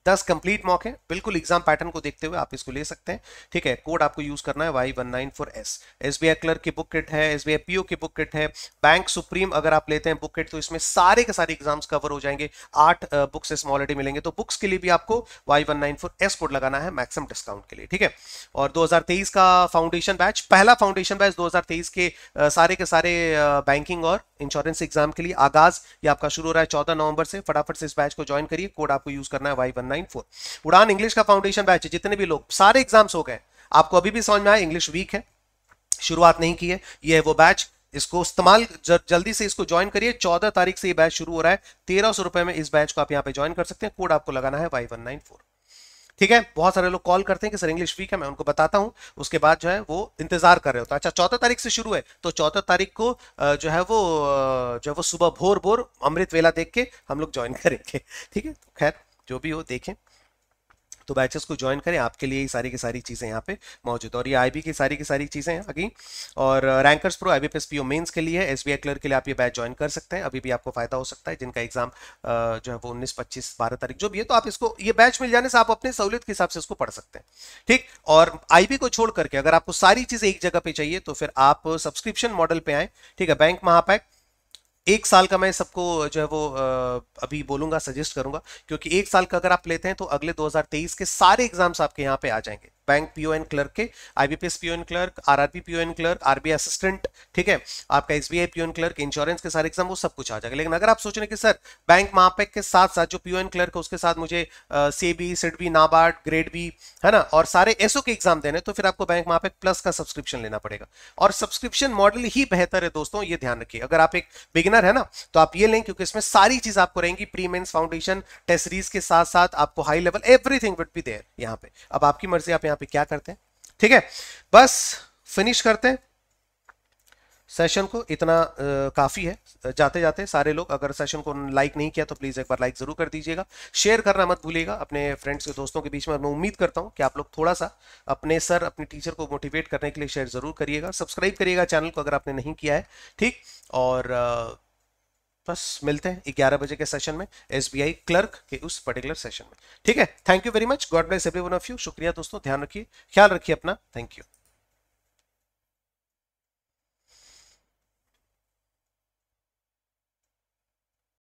दस कंप्लीट मॉक है बिल्कुल एग्जाम पैटर्न को देखते हुए आप इसको ले सकते हैं ठीक है कोड आपको यूज करना है Y one nine four S S B I clerk की बुक किट है एस बी आई पीओ की बुक किट है बैंक सुप्रीम अगर आप लेते हैं बुक किट तो इसमें सारे के सारे एग्जाम्स कवर हो जाएंगे आठ बुक्स इसमें ऑलरेडी मिलेंगे तो बुक्स के लिए भी आपको Y one nine four S code लगाना है मैक्सिमम डिस्काउंट के लिए ठीक है और दो हजार तेईस का फाउंडेशन बैच पहला फाउंडेशन बैच दो हजार तेईस के सारे के सारे बैंकिंग और इंश्योरेंस एग्जाम के लिए आगाज ये आपका शुरू हो रहा है चौदह नवंबर से फटाफट से इस बैच को ज्वाइन करिए कोड आपको यूज करना है वाई वन नाइन 0.94 उड़ान इंग्लिश का फाउंडेशन बैच है जितने भी लोग सारे एग्जाम्स हो गए आपको अभी भी समझ में आया इंग्लिश वीक है शुरुआत नहीं की है ये है वो बैच इसको इस्तेमाल जल्दी से इसको ज्वाइन करिए चौदह तारीख से ये बैच शुरू हो रहा है तेरह सौ रुपए में इस बैच को आप यहाँ पे ज्वाइन कर सकते हैं कोड आपको लगाना है वाई वन नाइन फोर ठीक है बहुत सारे लोग कॉल करते हैं कि सर इंग्लिश वीक है मैं उनको बताता हूँ उसके बाद जो है वो इंतजार कर रहे होता है अच्छा चौदह तारीख से शुरू है तो चौदह तारीख को जो है वो जो है वो सुबह भोर भोर अमृत वेला देख के हम लोग ज्वाइन करेंगे ठीक है खैर जो भी हो देखें तो बैचेस को ज्वाइन करें आपके लिए ये सारी की सारी चीज़ें यहाँ पे मौजूद और ये आईबी की सारी की सारी चीज़ें आ गई और rankers pro I B P S O mains के लिए एस बी आई क्लर्क के लिए आप ये बैच ज्वाइन कर सकते हैं अभी भी आपको फायदा हो सकता है जिनका एग्जाम जो है वो उन्नीस पच्चीस बारह तारीख जो भी है तो आप इसको ये बैच मिल जाने से आप अपने सहूलियत के हिसाब से इसको पढ़ सकते हैं ठीक और आई को छोड़ करके अगर आपको सारी चीज़ें एक जगह पर चाहिए तो फिर आप सब्सक्रिप्शन मॉडल पर आएँ ठीक है बैंक महापैक एक साल का मैं सबको जो है वो अभी बोलूंगा सजेस्ट करूंगा क्योंकि एक साल का अगर आप लेते हैं तो अगले 2023 के सारे एग्जाम्स आपके यहाँ पे आ जाएंगे बैंक पीओ एन क्लर्क के IBPS PO and clerk PO and clerk RBI assistant ठीक है आपका एसबीआई एन क्लर्क इंश्योरेंस के सारे एग्जाम वो सब कुछ आ जाएगा लेकिन अगर आप सोच रहे कि सर बैंक महापैक के साथ साथ जो पीओ एन क्लर्क है उसके साथ मुझे SEBI B NABARD grade B है ना और सारे एसओ के एग्जाम देने तो फिर आपको बैंक महापैक प्लस का सब्सक्रिप्शन लेना पड़ेगा और सब्सक्रिप्शन मॉडल ही बेहतर है दोस्तों ये ध्यान रखिए अगर आप एक बिगिनर है ना तो आप ये लें क्योंकि इसमें सारी चीज आपको रहेंगी प्रीमेंस फाउंडेशन टेस्ट सीरीज के साथ साथ आपको high level everything would be there यहाँ पे अब आपकी मर्जी आप यहाँ पे क्या करते हैं ठीक है बस फिनिश करते हैं सेशन को इतना आ, काफ़ी है जाते जाते सारे लोग अगर सेशन को लाइक नहीं किया तो प्लीज़ एक बार लाइक ज़रूर कर दीजिएगा शेयर करना मत भूलिएगा अपने फ्रेंड्स के दोस्तों के बीच में मैं उम्मीद करता हूं कि आप लोग थोड़ा सा अपने सर अपने टीचर को मोटिवेट करने के लिए शेयर ज़रूर करिएगा सब्सक्राइब करिएगा चैनल को अगर आपने नहीं किया है ठीक और आ, बस मिलते हैं ग्यारह बजे के सेशन में एस क्लर्क के उस पर्टिकुलर सेशन में ठीक है thank you very much God bless everyone of you शुक्रिया दोस्तों ध्यान रखिए ख्याल रखिए अपना थैंक यू